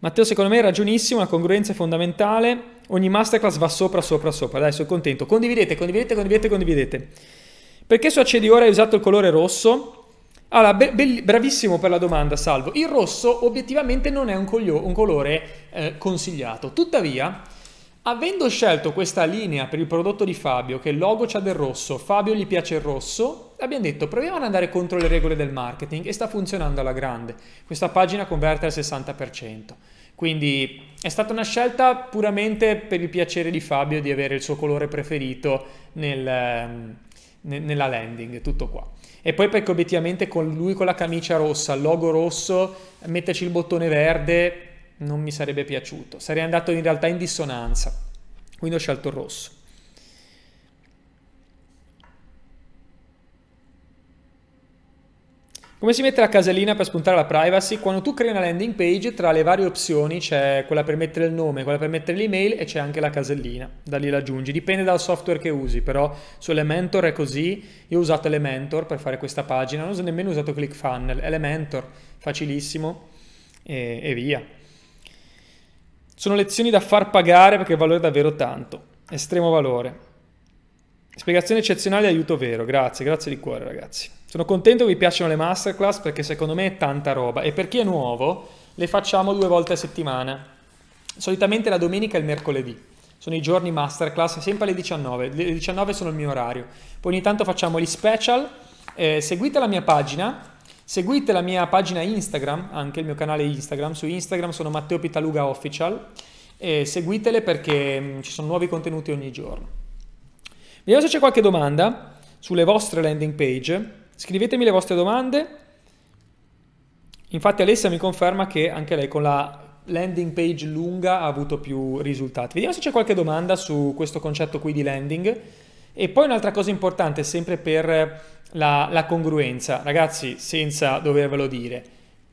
Matteo secondo me è ragionissimo, la congruenza è fondamentale, ogni masterclass va sopra, sopra, sopra, dai sono contento, condividete, condividete, condividete, condividete. Perché su Accedi Ora hai usato il colore rosso? Allora, be- bravissimo per la domanda, Salvo. Il rosso obiettivamente non è un, coglio- un colore eh, consigliato. Tuttavia, avendo scelto questa linea per il prodotto di Fabio, che il logo c'ha del rosso, Fabio gli piace il rosso, abbiamo detto proviamo ad andare contro le regole del marketing e sta funzionando alla grande. Questa pagina converte al 60%. Quindi è stata una scelta puramente per il piacere di Fabio di avere il suo colore preferito nel... Um, nella landing, tutto qua. E poi perché obiettivamente con lui con la camicia rossa, il logo rosso, metterci il bottone verde non mi sarebbe piaciuto, sarei andato in realtà in dissonanza, quindi ho scelto il rosso. Come si mette la casellina per spuntare la privacy? Quando tu crei una landing page, tra le varie opzioni c'è quella per mettere il nome, quella per mettere l'email e c'è anche la casellina. Da lì la aggiungi. Dipende dal software che usi, però su Elementor è così. Io ho usato Elementor per fare questa pagina, non ho nemmeno usato ClickFunnel. Elementor, facilissimo e, e via. Sono lezioni da far pagare perché valore davvero tanto, estremo valore. Spiegazione eccezionale e aiuto vero, grazie, grazie di cuore ragazzi. Sono contento che vi piacciono le masterclass perché secondo me è tanta roba e per chi è nuovo le facciamo due volte a settimana, solitamente la domenica e il mercoledì. Sono i giorni masterclass, sempre alle 19, le 19 sono il mio orario. Poi ogni tanto facciamo gli special, eh, seguite la mia pagina, seguite la mia pagina Instagram, anche il mio canale Instagram, su Instagram sono Matteo Pitaluga Official, e seguitele perché mm, ci sono nuovi contenuti ogni giorno. Vediamo se c'è qualche domanda sulle vostre landing page. Scrivetemi le vostre domande. Infatti Alessia mi conferma che anche lei con la landing page lunga ha avuto più risultati. Vediamo se c'è qualche domanda su questo concetto qui di landing. E poi un'altra cosa importante, sempre per la, la congruenza, ragazzi, senza dovervelo dire,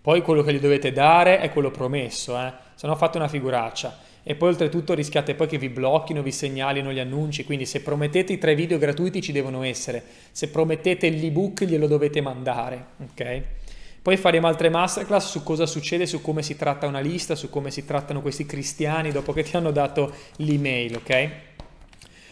poi quello che gli dovete dare è quello promesso, eh? se no fate una figuraccia e poi oltretutto rischiate poi che vi blocchino, vi segnalino gli annunci, quindi se promettete i tre video gratuiti ci devono essere, se promettete l'ebook glielo dovete mandare, ok? Poi faremo altre masterclass su cosa succede, su come si tratta una lista, su come si trattano questi cristiani dopo che ti hanno dato l'email, ok?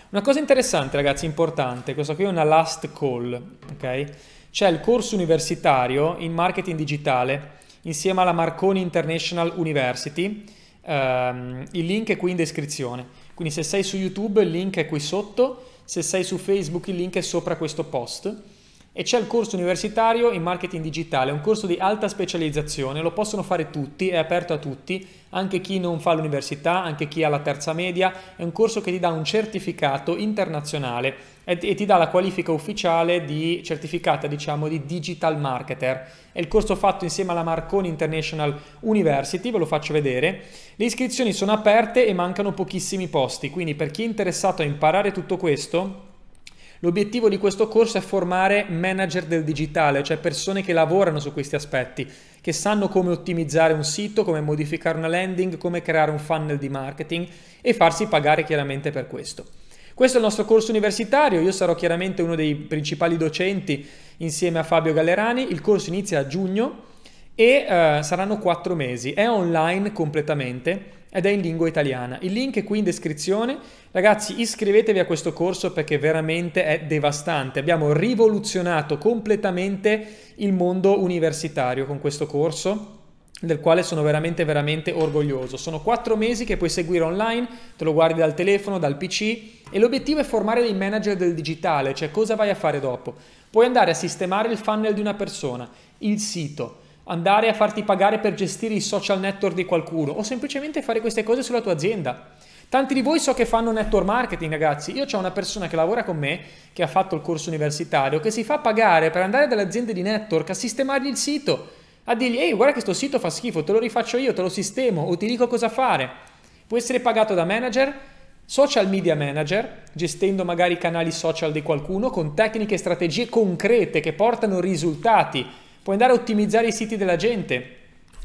Una cosa interessante ragazzi, importante, questa qui è una last call, ok? C'è il corso universitario in marketing digitale insieme alla Marconi International University Um, il link è qui in descrizione. Quindi se sei su YouTube il link è qui sotto, se sei su Facebook il link è sopra questo post. E c'è il corso universitario in marketing digitale, un corso di alta specializzazione, lo possono fare tutti, è aperto a tutti, anche chi non fa l'università, anche chi ha la terza media, è un corso che ti dà un certificato internazionale e ti dà la qualifica ufficiale di certificata, diciamo, di digital marketer. È il corso fatto insieme alla Marconi International University, ve lo faccio vedere. Le iscrizioni sono aperte e mancano pochissimi posti, quindi per chi è interessato a imparare tutto questo, L'obiettivo di questo corso è formare manager del digitale, cioè persone che lavorano su questi aspetti, che sanno come ottimizzare un sito, come modificare una landing, come creare un funnel di marketing e farsi pagare chiaramente per questo. Questo è il nostro corso universitario, io sarò chiaramente uno dei principali docenti insieme a Fabio Gallerani, il corso inizia a giugno e eh, saranno quattro mesi, è online completamente ed è in lingua italiana. Il link è qui in descrizione. Ragazzi, iscrivetevi a questo corso perché veramente è devastante. Abbiamo rivoluzionato completamente il mondo universitario con questo corso del quale sono veramente veramente orgoglioso. Sono quattro mesi che puoi seguire online, te lo guardi dal telefono, dal PC e l'obiettivo è formare dei manager del digitale, cioè cosa vai a fare dopo. Puoi andare a sistemare il funnel di una persona, il sito, andare a farti pagare per gestire i social network di qualcuno o semplicemente fare queste cose sulla tua azienda. Tanti di voi so che fanno network marketing, ragazzi. Io ho una persona che lavora con me, che ha fatto il corso universitario, che si fa pagare per andare dalle aziende di network a sistemargli il sito, a dirgli, ehi, guarda che sto sito fa schifo, te lo rifaccio io, te lo sistemo o ti dico cosa fare. Può essere pagato da manager, social media manager, gestendo magari i canali social di qualcuno, con tecniche e strategie concrete che portano risultati puoi andare a ottimizzare i siti della gente.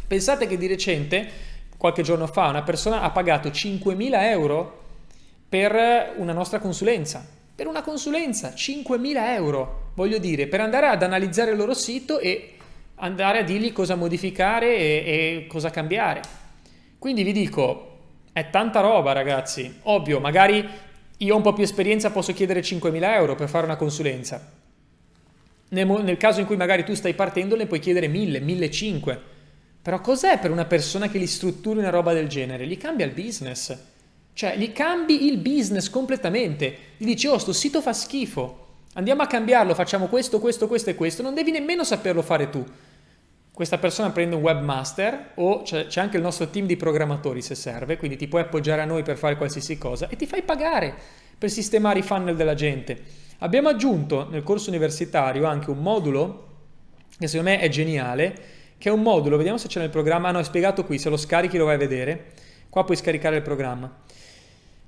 Pensate che di recente, qualche giorno fa, una persona ha pagato 5.000 euro per una nostra consulenza. Per una consulenza, 5.000 euro, voglio dire, per andare ad analizzare il loro sito e andare a dirgli cosa modificare e, e cosa cambiare. Quindi vi dico, è tanta roba ragazzi. Ovvio, magari io ho un po' più esperienza, posso chiedere 5.000 euro per fare una consulenza. Nel, nel, caso in cui magari tu stai partendo le puoi chiedere 1000, 1500. Però cos'è per una persona che gli strutturi una roba del genere? Gli cambia il business. Cioè, gli cambi il business completamente. Gli dici, oh, sto sito fa schifo. Andiamo a cambiarlo, facciamo questo, questo, questo e questo. Non devi nemmeno saperlo fare tu. Questa persona prende un webmaster o c'è, c'è anche il nostro team di programmatori se serve, quindi ti puoi appoggiare a noi per fare qualsiasi cosa e ti fai pagare per sistemare i funnel della gente. Abbiamo aggiunto nel corso universitario anche un modulo che secondo me è geniale, che è un modulo, vediamo se c'è nel programma, ah no è spiegato qui, se lo scarichi lo vai a vedere, qua puoi scaricare il programma.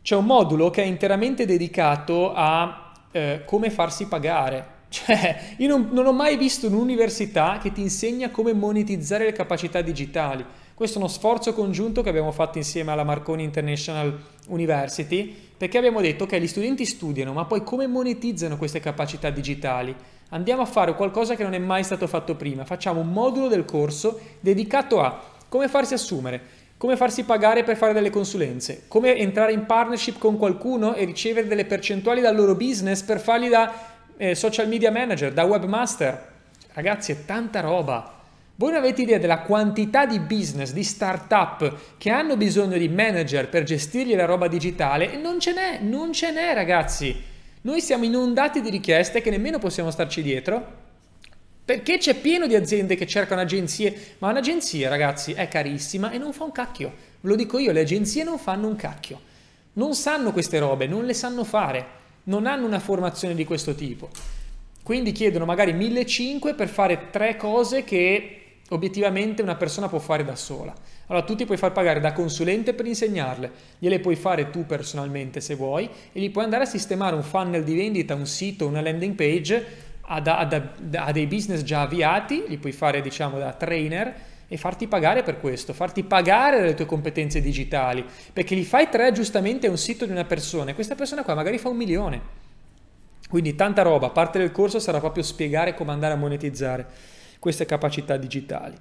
C'è un modulo che è interamente dedicato a eh, come farsi pagare, (laughs) cioè, io non, non, ho mai visto un'università che ti insegna come monetizzare le capacità digitali. Questo è uno sforzo congiunto che abbiamo fatto insieme alla Marconi International University, perché abbiamo detto che okay, gli studenti studiano, ma poi come monetizzano queste capacità digitali? Andiamo a fare qualcosa che non è mai stato fatto prima. Facciamo un modulo del corso dedicato a come farsi assumere, come farsi pagare per fare delle consulenze, come entrare in partnership con qualcuno e ricevere delle percentuali dal loro business per farli da eh, social media manager, da webmaster. Ragazzi, è tanta roba. Voi non avete idea della quantità di business, di start-up che hanno bisogno di manager per gestirgli la roba digitale e non ce n'è, non ce n'è ragazzi. Noi siamo inondati di richieste che nemmeno possiamo starci dietro perché c'è pieno di aziende che cercano agenzie, ma un'agenzia ragazzi è carissima e non fa un cacchio. Ve lo dico io, le agenzie non fanno un cacchio. Non sanno queste robe, non le sanno fare, non hanno una formazione di questo tipo. Quindi chiedono magari 1.500 per fare tre cose che obiettivamente una persona può fare da sola. Allora tu ti puoi far pagare da consulente per insegnarle, gliele puoi fare tu personalmente se vuoi e gli puoi andare a sistemare un funnel di vendita, un sito, una landing page a, da, a, da, a dei business già avviati, li puoi fare diciamo da trainer e farti pagare per questo, farti pagare le tue competenze digitali, perché li fai tre aggiustamenti a un sito di una persona e questa persona qua magari fa un milione. Quindi tanta roba, parte del corso sarà proprio spiegare come andare a monetizzare queste capacità digitali.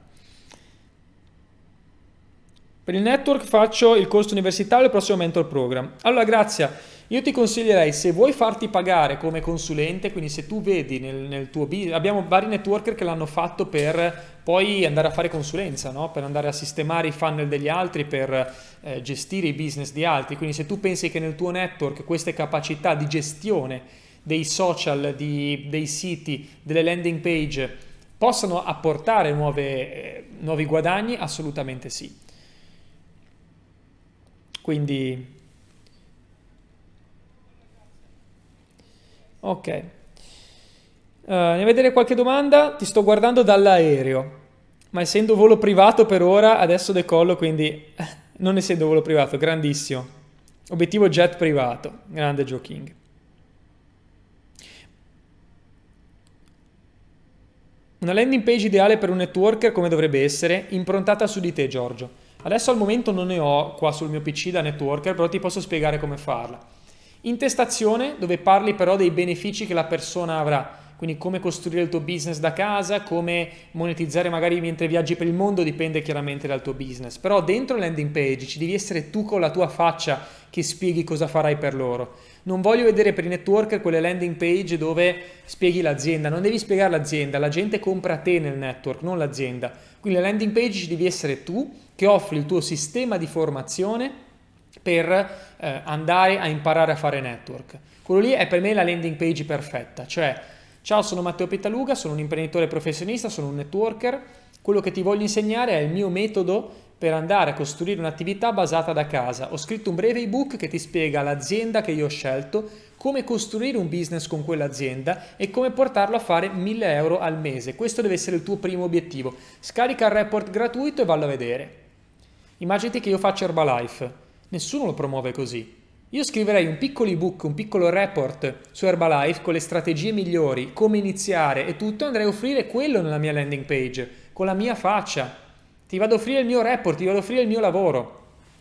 Per il network faccio il corso universitario e il prossimo mentor program. Allora Grazia, io ti consiglierei se vuoi farti pagare come consulente, quindi se tu vedi nel, nel tuo business, abbiamo vari networker che l'hanno fatto per poi andare a fare consulenza, no? per andare a sistemare i funnel degli altri, per eh, gestire i business di altri, quindi se tu pensi che nel tuo network queste capacità di gestione dei social, di, dei siti, delle landing page, possano apportare nuove, eh, nuovi guadagni? Assolutamente sì. Quindi... Ok. Uh, eh, andiamo a vedere qualche domanda. Ti sto guardando dall'aereo, ma essendo volo privato per ora, adesso decollo, quindi eh, non essendo volo privato, grandissimo. Obiettivo jet privato, grande Joking. Una landing page ideale per un networker come dovrebbe essere, improntata su di te Giorgio. Adesso al momento non ne ho qua sul mio PC da networker, però ti posso spiegare come farla. Intestazione, dove parli però dei benefici che la persona avrà quindi come costruire il tuo business da casa, come monetizzare magari mentre viaggi per il mondo, dipende chiaramente dal tuo business, però dentro landing page ci devi essere tu con la tua faccia che spieghi cosa farai per loro. Non voglio vedere per i networker quelle landing page dove spieghi l'azienda, non devi spiegare l'azienda, la gente compra te nel network, non l'azienda. Quindi la landing page ci devi essere tu che offri il tuo sistema di formazione per eh, andare a imparare a fare network. Quello lì è per me la landing page perfetta, cioè Ciao, sono Matteo Petaluga, sono un imprenditore professionista, sono un networker. Quello che ti voglio insegnare è il mio metodo per andare a costruire un'attività basata da casa. Ho scritto un breve ebook che ti spiega l'azienda che io ho scelto, come costruire un business con quell'azienda e come portarlo a fare 1000 euro al mese. Questo deve essere il tuo primo obiettivo. Scarica il report gratuito e vallo a vedere. Immaginati che io faccia Herbalife. Nessuno lo promuove così. Io scriverei un piccolo ebook, un piccolo report su Herbalife con le strategie migliori, come iniziare e tutto, andrei a offrire quello nella mia landing page, con la mia faccia. Ti vado a offrire il mio report, ti vado a offrire il mio lavoro.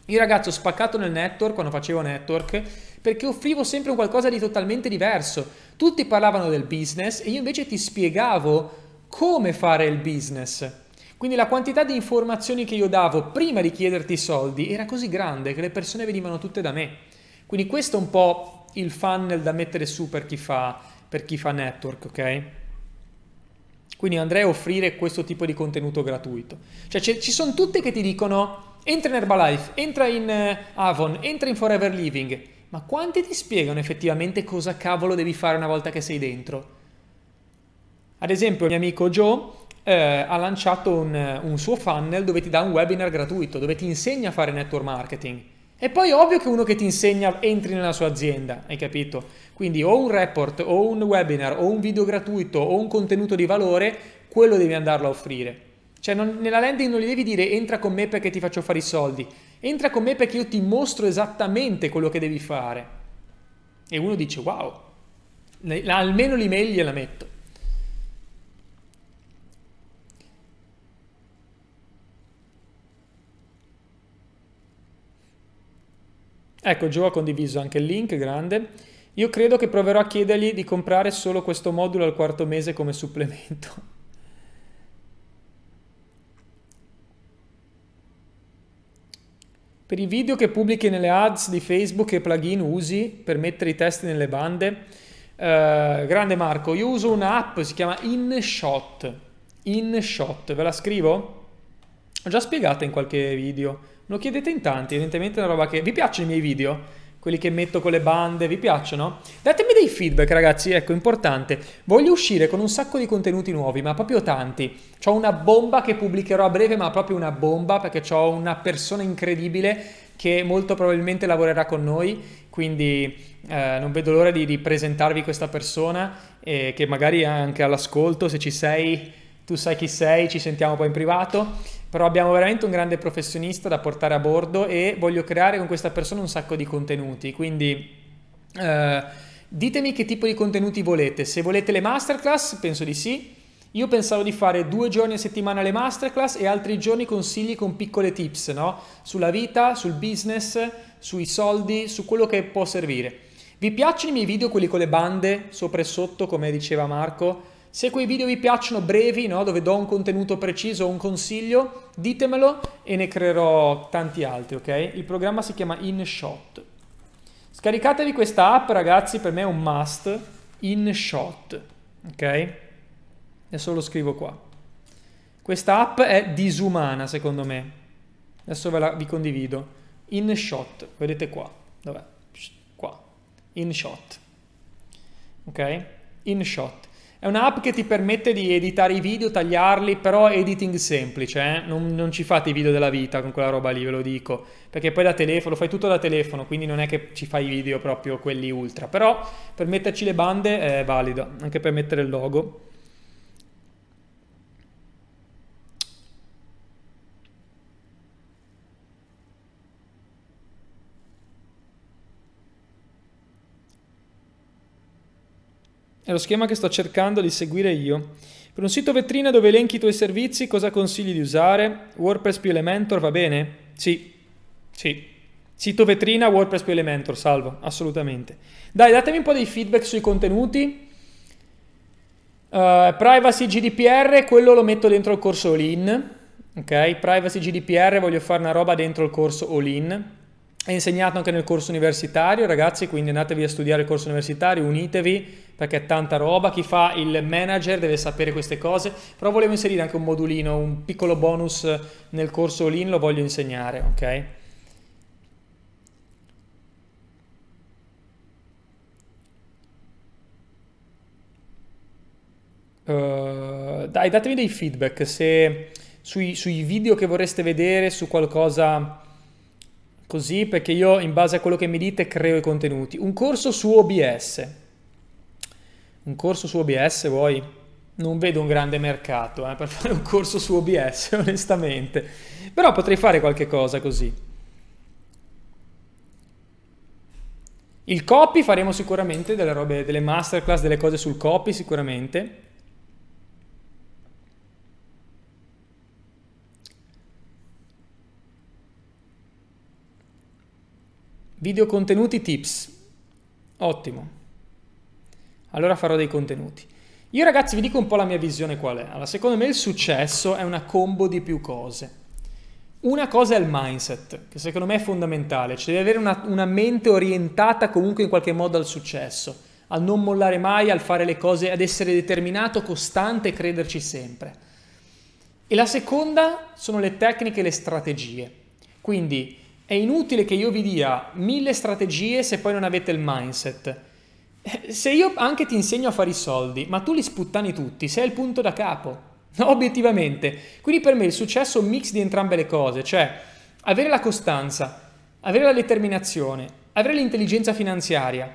Io ragazzo ho spaccato nel network, quando facevo network, perché offrivo sempre un qualcosa di totalmente diverso. Tutti parlavano del business e io invece ti spiegavo come fare il business. Quindi la quantità di informazioni che io davo prima di chiederti i soldi era così grande che le persone venivano tutte da me. Quindi questo è un po' il funnel da mettere su per chi fa, per chi fa network, ok? Quindi andrei a offrire questo tipo di contenuto gratuito. Cioè ci sono tutte che ti dicono entra in Herbalife, entra in eh, Avon, entra in Forever Living, ma quanti ti spiegano effettivamente cosa cavolo devi fare una volta che sei dentro? Ad esempio il mio amico Joe eh, ha lanciato un, un suo funnel dove ti dà un webinar gratuito, dove ti insegna a fare network marketing e poi ovvio che uno che ti insegna entri nella sua azienda, hai capito? Quindi o un report, o un webinar, o un video gratuito, o un contenuto di valore, quello devi andarlo a offrire. Cioè non, nella landing non gli devi dire entra con me perché ti faccio fare i soldi, entra con me perché io ti mostro esattamente quello che devi fare. E uno dice wow, almeno l'email gliela metto. Ecco, Joe ha condiviso anche il link, grande. Io credo che proverò a chiedergli di comprare solo questo modulo al quarto mese come supplemento. (laughs) Per i video che pubblichi nelle ads di Facebook che plugin usi per mettere i testi nelle bande? Eh, grande Marco, io uso un'app, si chiama InShot. InShot, ve la scrivo? Ho già spiegata in qualche video lo chiedete in tanti, evidentemente è una roba che... Vi piacciono i miei video? quelli che metto con le bande, vi piacciono? Datemi dei feedback ragazzi, ecco, importante. Voglio uscire con un sacco di contenuti nuovi, ma proprio tanti. Ho una bomba che pubblicherò a breve, ma proprio una bomba, perché ho una persona incredibile che molto probabilmente lavorerà con noi, quindi eh, non vedo l'ora di, di presentarvi questa persona, eh, che magari anche all'ascolto, se ci sei, tu sai chi sei, ci sentiamo poi in privato però abbiamo veramente un grande professionista da portare a bordo e voglio creare con questa persona un sacco di contenuti, quindi eh, ditemi che tipo di contenuti volete, se volete le masterclass penso di sì, io pensavo di fare due giorni a settimana le masterclass e altri giorni consigli con piccole tips, no? Sulla vita, sul business, sui soldi, su quello che può servire. Vi piacciono i miei video, quelli con le bande sopra e sotto, come diceva Marco? Se quei video vi piacciono brevi, no, dove do un contenuto preciso o un consiglio, ditemelo e ne creerò tanti altri, ok? Il programma si chiama InShot. Scaricatevi questa app, ragazzi, per me è un must. InShot, ok? Adesso lo scrivo qua. Questa app è disumana, secondo me. Adesso ve la vi condivido. InShot, vedete qua. Dov'è? Qua. InShot. Ok? InShot. È un'app che ti permette di editare i video, tagliarli, però editing semplice, eh? non, non, ci fate i video della vita con quella roba lì, ve lo dico, perché poi da telefono, fai tutto da telefono, quindi non è che ci fai i video proprio quelli ultra, però per metterci le bande è valido, anche per mettere il logo. È lo schema che sto cercando di seguire io. Per un sito vetrina dove elenchi i tuoi servizi, cosa consigli di usare? WordPress più Elementor va bene? Sì, sì. Sito vetrina, WordPress più Elementor, salvo, assolutamente. Dai, datemi un po' dei feedback sui contenuti. Uh, privacy GDPR, quello lo metto dentro il corso all-in. Ok, privacy GDPR, voglio fare una roba dentro il corso all-in è insegnato anche nel corso universitario, ragazzi, quindi andatevi a studiare il corso universitario, unitevi perché è tanta roba, chi fa il manager deve sapere queste cose, però volevo inserire anche un modulino, un piccolo bonus nel corso Lean, lo voglio insegnare, ok? Uh, dai, datemi dei feedback se sui, sui video che vorreste vedere, su qualcosa così perché io in base a quello che mi dite creo i contenuti. Un corso su OBS. Un corso su OBS vuoi? Non vedo un grande mercato eh, per fare un corso su OBS, (laughs) onestamente. Però potrei fare qualche cosa così. Il copy faremo sicuramente delle robe, delle masterclass, delle cose sul copy sicuramente. Video contenuti tips. Ottimo. Allora farò dei contenuti. Io ragazzi vi dico un po' la mia visione qual è. Allora, secondo me il successo è una combo di più cose. Una cosa è il mindset, che secondo me è fondamentale, cioè devi avere una, una mente orientata comunque in qualche modo al successo, al non mollare mai, al fare le cose, ad essere determinato, costante e crederci sempre. E la seconda sono le tecniche e le strategie. Quindi è inutile che io vi dia mille strategie se poi non avete il mindset. Eh, se io anche ti insegno a fare i soldi, ma tu li sputtani tutti, sei il punto da capo. (laughs) Obiettivamente. Quindi per me il successo è un mix di entrambe le cose, cioè avere la costanza, avere la determinazione, avere l'intelligenza finanziaria,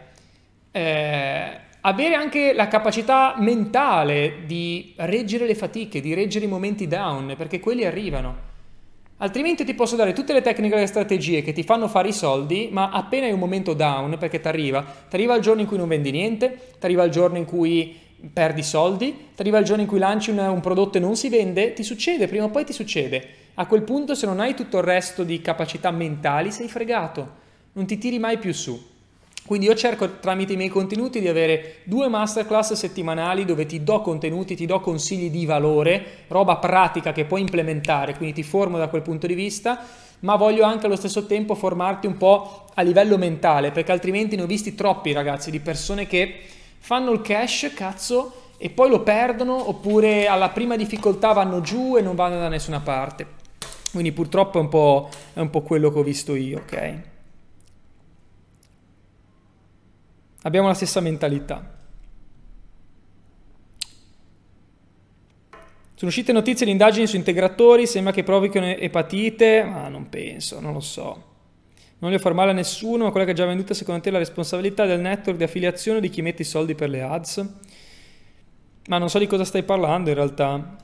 eh, avere anche la capacità mentale di reggere le fatiche, di reggere i momenti down, perché quelli arrivano. Altrimenti ti posso dare tutte le tecniche e le strategie che ti fanno fare i soldi, ma appena hai un momento down, perché ti arriva, ti arriva il giorno in cui non vendi niente, ti arriva il giorno in cui perdi soldi, ti arriva il giorno in cui lanci un, un prodotto e non si vende, ti succede, prima o poi ti succede. A quel punto se non hai tutto il resto di capacità mentali sei fregato, non ti tiri mai più su. Quindi io cerco tramite i miei contenuti di avere due masterclass settimanali dove ti do contenuti, ti do consigli di valore, roba pratica che puoi implementare, quindi ti formo da quel punto di vista, ma voglio anche allo stesso tempo formarti un po' a livello mentale, perché altrimenti ne ho visti troppi ragazzi di persone che fanno il cash, cazzo, e poi lo perdono oppure alla prima difficoltà vanno giù e non vanno da nessuna parte. Quindi purtroppo è un po', è un po quello che ho visto io, ok? Abbiamo la stessa mentalità. Sono uscite notizie di indagini su integratori, sembra che provochino epatite, ma non penso, non lo so. Non voglio far male a nessuno, ma quella che è già venduta secondo te è la responsabilità del network di affiliazione di chi mette i soldi per le ads? Ma non so di cosa stai parlando in realtà.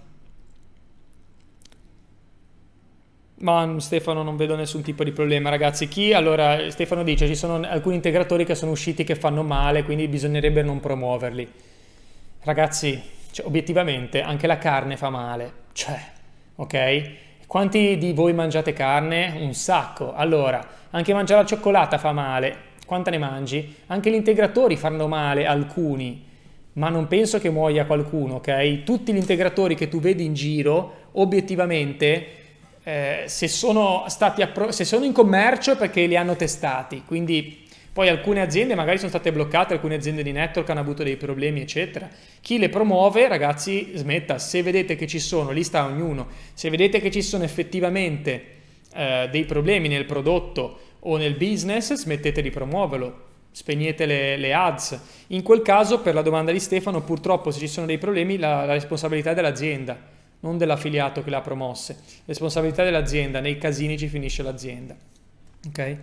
Ma Stefano non vedo nessun tipo di problema, ragazzi. Chi allora Stefano dice ci sono alcuni integratori che sono usciti che fanno male, quindi bisognerebbe non promuoverli. Ragazzi, cioè, obiettivamente anche la carne fa male. Cioè, ok? Quanti di voi mangiate carne? Un sacco. Allora, anche mangiare la cioccolata fa male. Quanta ne mangi? Anche gli integratori fanno male alcuni ma non penso che muoia qualcuno, ok? Tutti gli integratori che tu vedi in giro, obiettivamente, eh, se, sono appro- se sono in commercio è perché li hanno testati, quindi poi alcune aziende magari sono state bloccate, alcune aziende di network hanno avuto dei problemi, eccetera. Chi le promuove, ragazzi, smetta. Se vedete che ci sono, lì sta ognuno, se vedete che ci sono effettivamente eh, dei problemi nel prodotto o nel business, smettete di promuoverlo. Spegnete le, le, ads. In quel caso, per la domanda di Stefano, purtroppo se ci sono dei problemi, la, la responsabilità è dell'azienda non dell'affiliato che le ha promosse. Responsabilità dell'azienda, nei casini ci finisce l'azienda. Okay?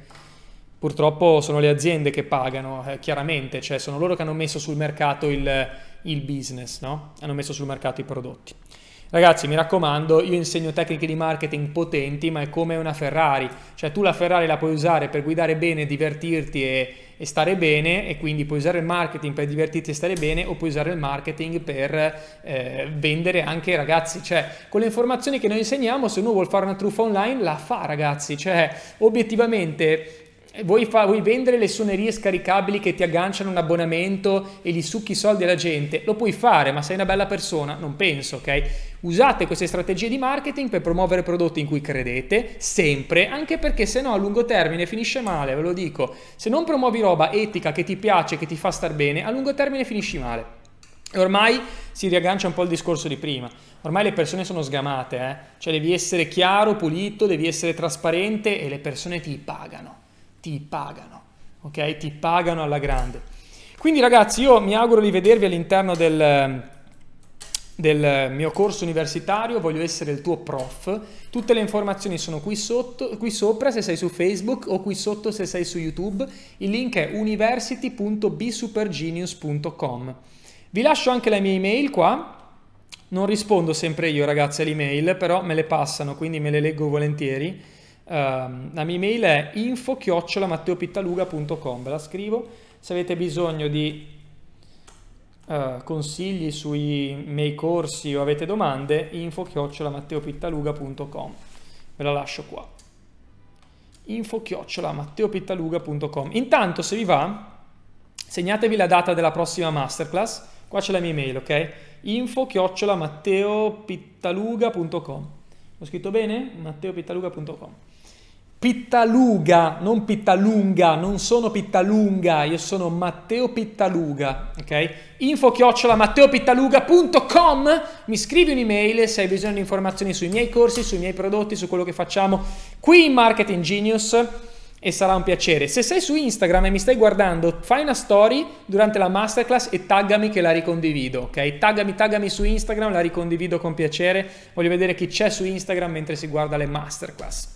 Purtroppo sono le aziende che pagano, eh, chiaramente, cioè sono loro che hanno messo sul mercato il, il business, no? hanno messo sul mercato i prodotti. Ragazzi, mi raccomando, io insegno tecniche di marketing potenti, ma è come una Ferrari. Cioè, tu la Ferrari la puoi usare per guidare bene, divertirti e, e stare bene, e quindi puoi usare il marketing per divertirti e stare bene, o puoi usare il marketing per eh, vendere anche ai ragazzi. Cioè, con le informazioni che noi insegniamo, se uno vuol fare una truffa online, la fa, ragazzi. Cioè, obiettivamente Vuoi, fa, vuoi, vendere le suonerie scaricabili che ti agganciano un abbonamento e gli succhi soldi alla gente? Lo puoi fare, ma sei una bella persona? Non penso, ok? Usate queste strategie di marketing per promuovere prodotti in cui credete, sempre, anche perché se no a lungo termine finisce male, ve lo dico. Se non promuovi roba etica che ti piace, che ti fa star bene, a lungo termine finisci male. E ormai si riaggancia un po' al discorso di prima. Ormai le persone sono sgamate, eh? cioè devi essere chiaro, pulito, devi essere trasparente e le persone ti pagano, ti pagano, ok? Ti pagano alla grande. Quindi ragazzi, io mi auguro di vedervi all'interno del del mio corso universitario, voglio essere il tuo prof. Tutte le informazioni sono qui sotto, qui sopra se sei su Facebook o qui sotto se sei su YouTube. Il link è university.bsupergenius.com. Vi lascio anche la mia email qua. Non rispondo sempre io ragazzi alle email, però me le passano, quindi me le leggo volentieri. Uh, la mia email è info-matteopittaluga.com, ve la scrivo. Se avete bisogno di eh, consigli sui miei corsi o avete domande, info-matteopittaluga.com. Ve la lascio qua. info-matteopittaluga.com. Intanto, se vi va, segnatevi la data della prossima masterclass. Qua c'è la mia email, ok? info-matteopittaluga.com. Ho scritto bene? matteopittaluga.com. Pittaluga, non Pittalunga, non sono Pittalunga, io sono Matteo Pittaluga, ok? Info chiocciola matteopittaluga.com, mi scrivi un'email se hai bisogno di informazioni sui miei corsi, sui miei prodotti, su quello che facciamo qui in Marketing Genius e sarà un piacere. Se sei su Instagram e mi stai guardando, fai una story durante la masterclass e taggami che la ricondivido, ok? Taggami, taggami su Instagram, la ricondivido con piacere, voglio vedere chi c'è su Instagram mentre si guarda le masterclass.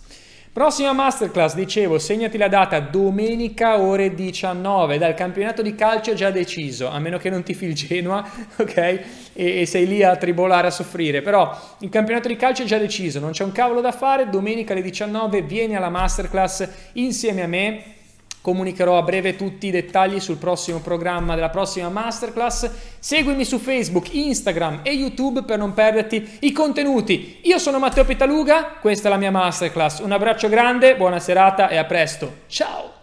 Prossima masterclass, dicevo, segnati la data domenica ore 19 dal campionato di calcio è già deciso, a meno che non ti il (laughs) Genoa, ok? E, e, sei lì a tribolare, a soffrire, però il campionato di calcio è già deciso, non c'è un cavolo da fare, domenica alle 19 vieni alla masterclass insieme a me Comunicherò a breve tutti i dettagli sul prossimo programma della prossima masterclass. Seguimi su Facebook, Instagram e YouTube per non perderti i contenuti. Io sono Matteo Pitaluga, questa è la mia masterclass. Un abbraccio grande, buona serata e a presto. Ciao!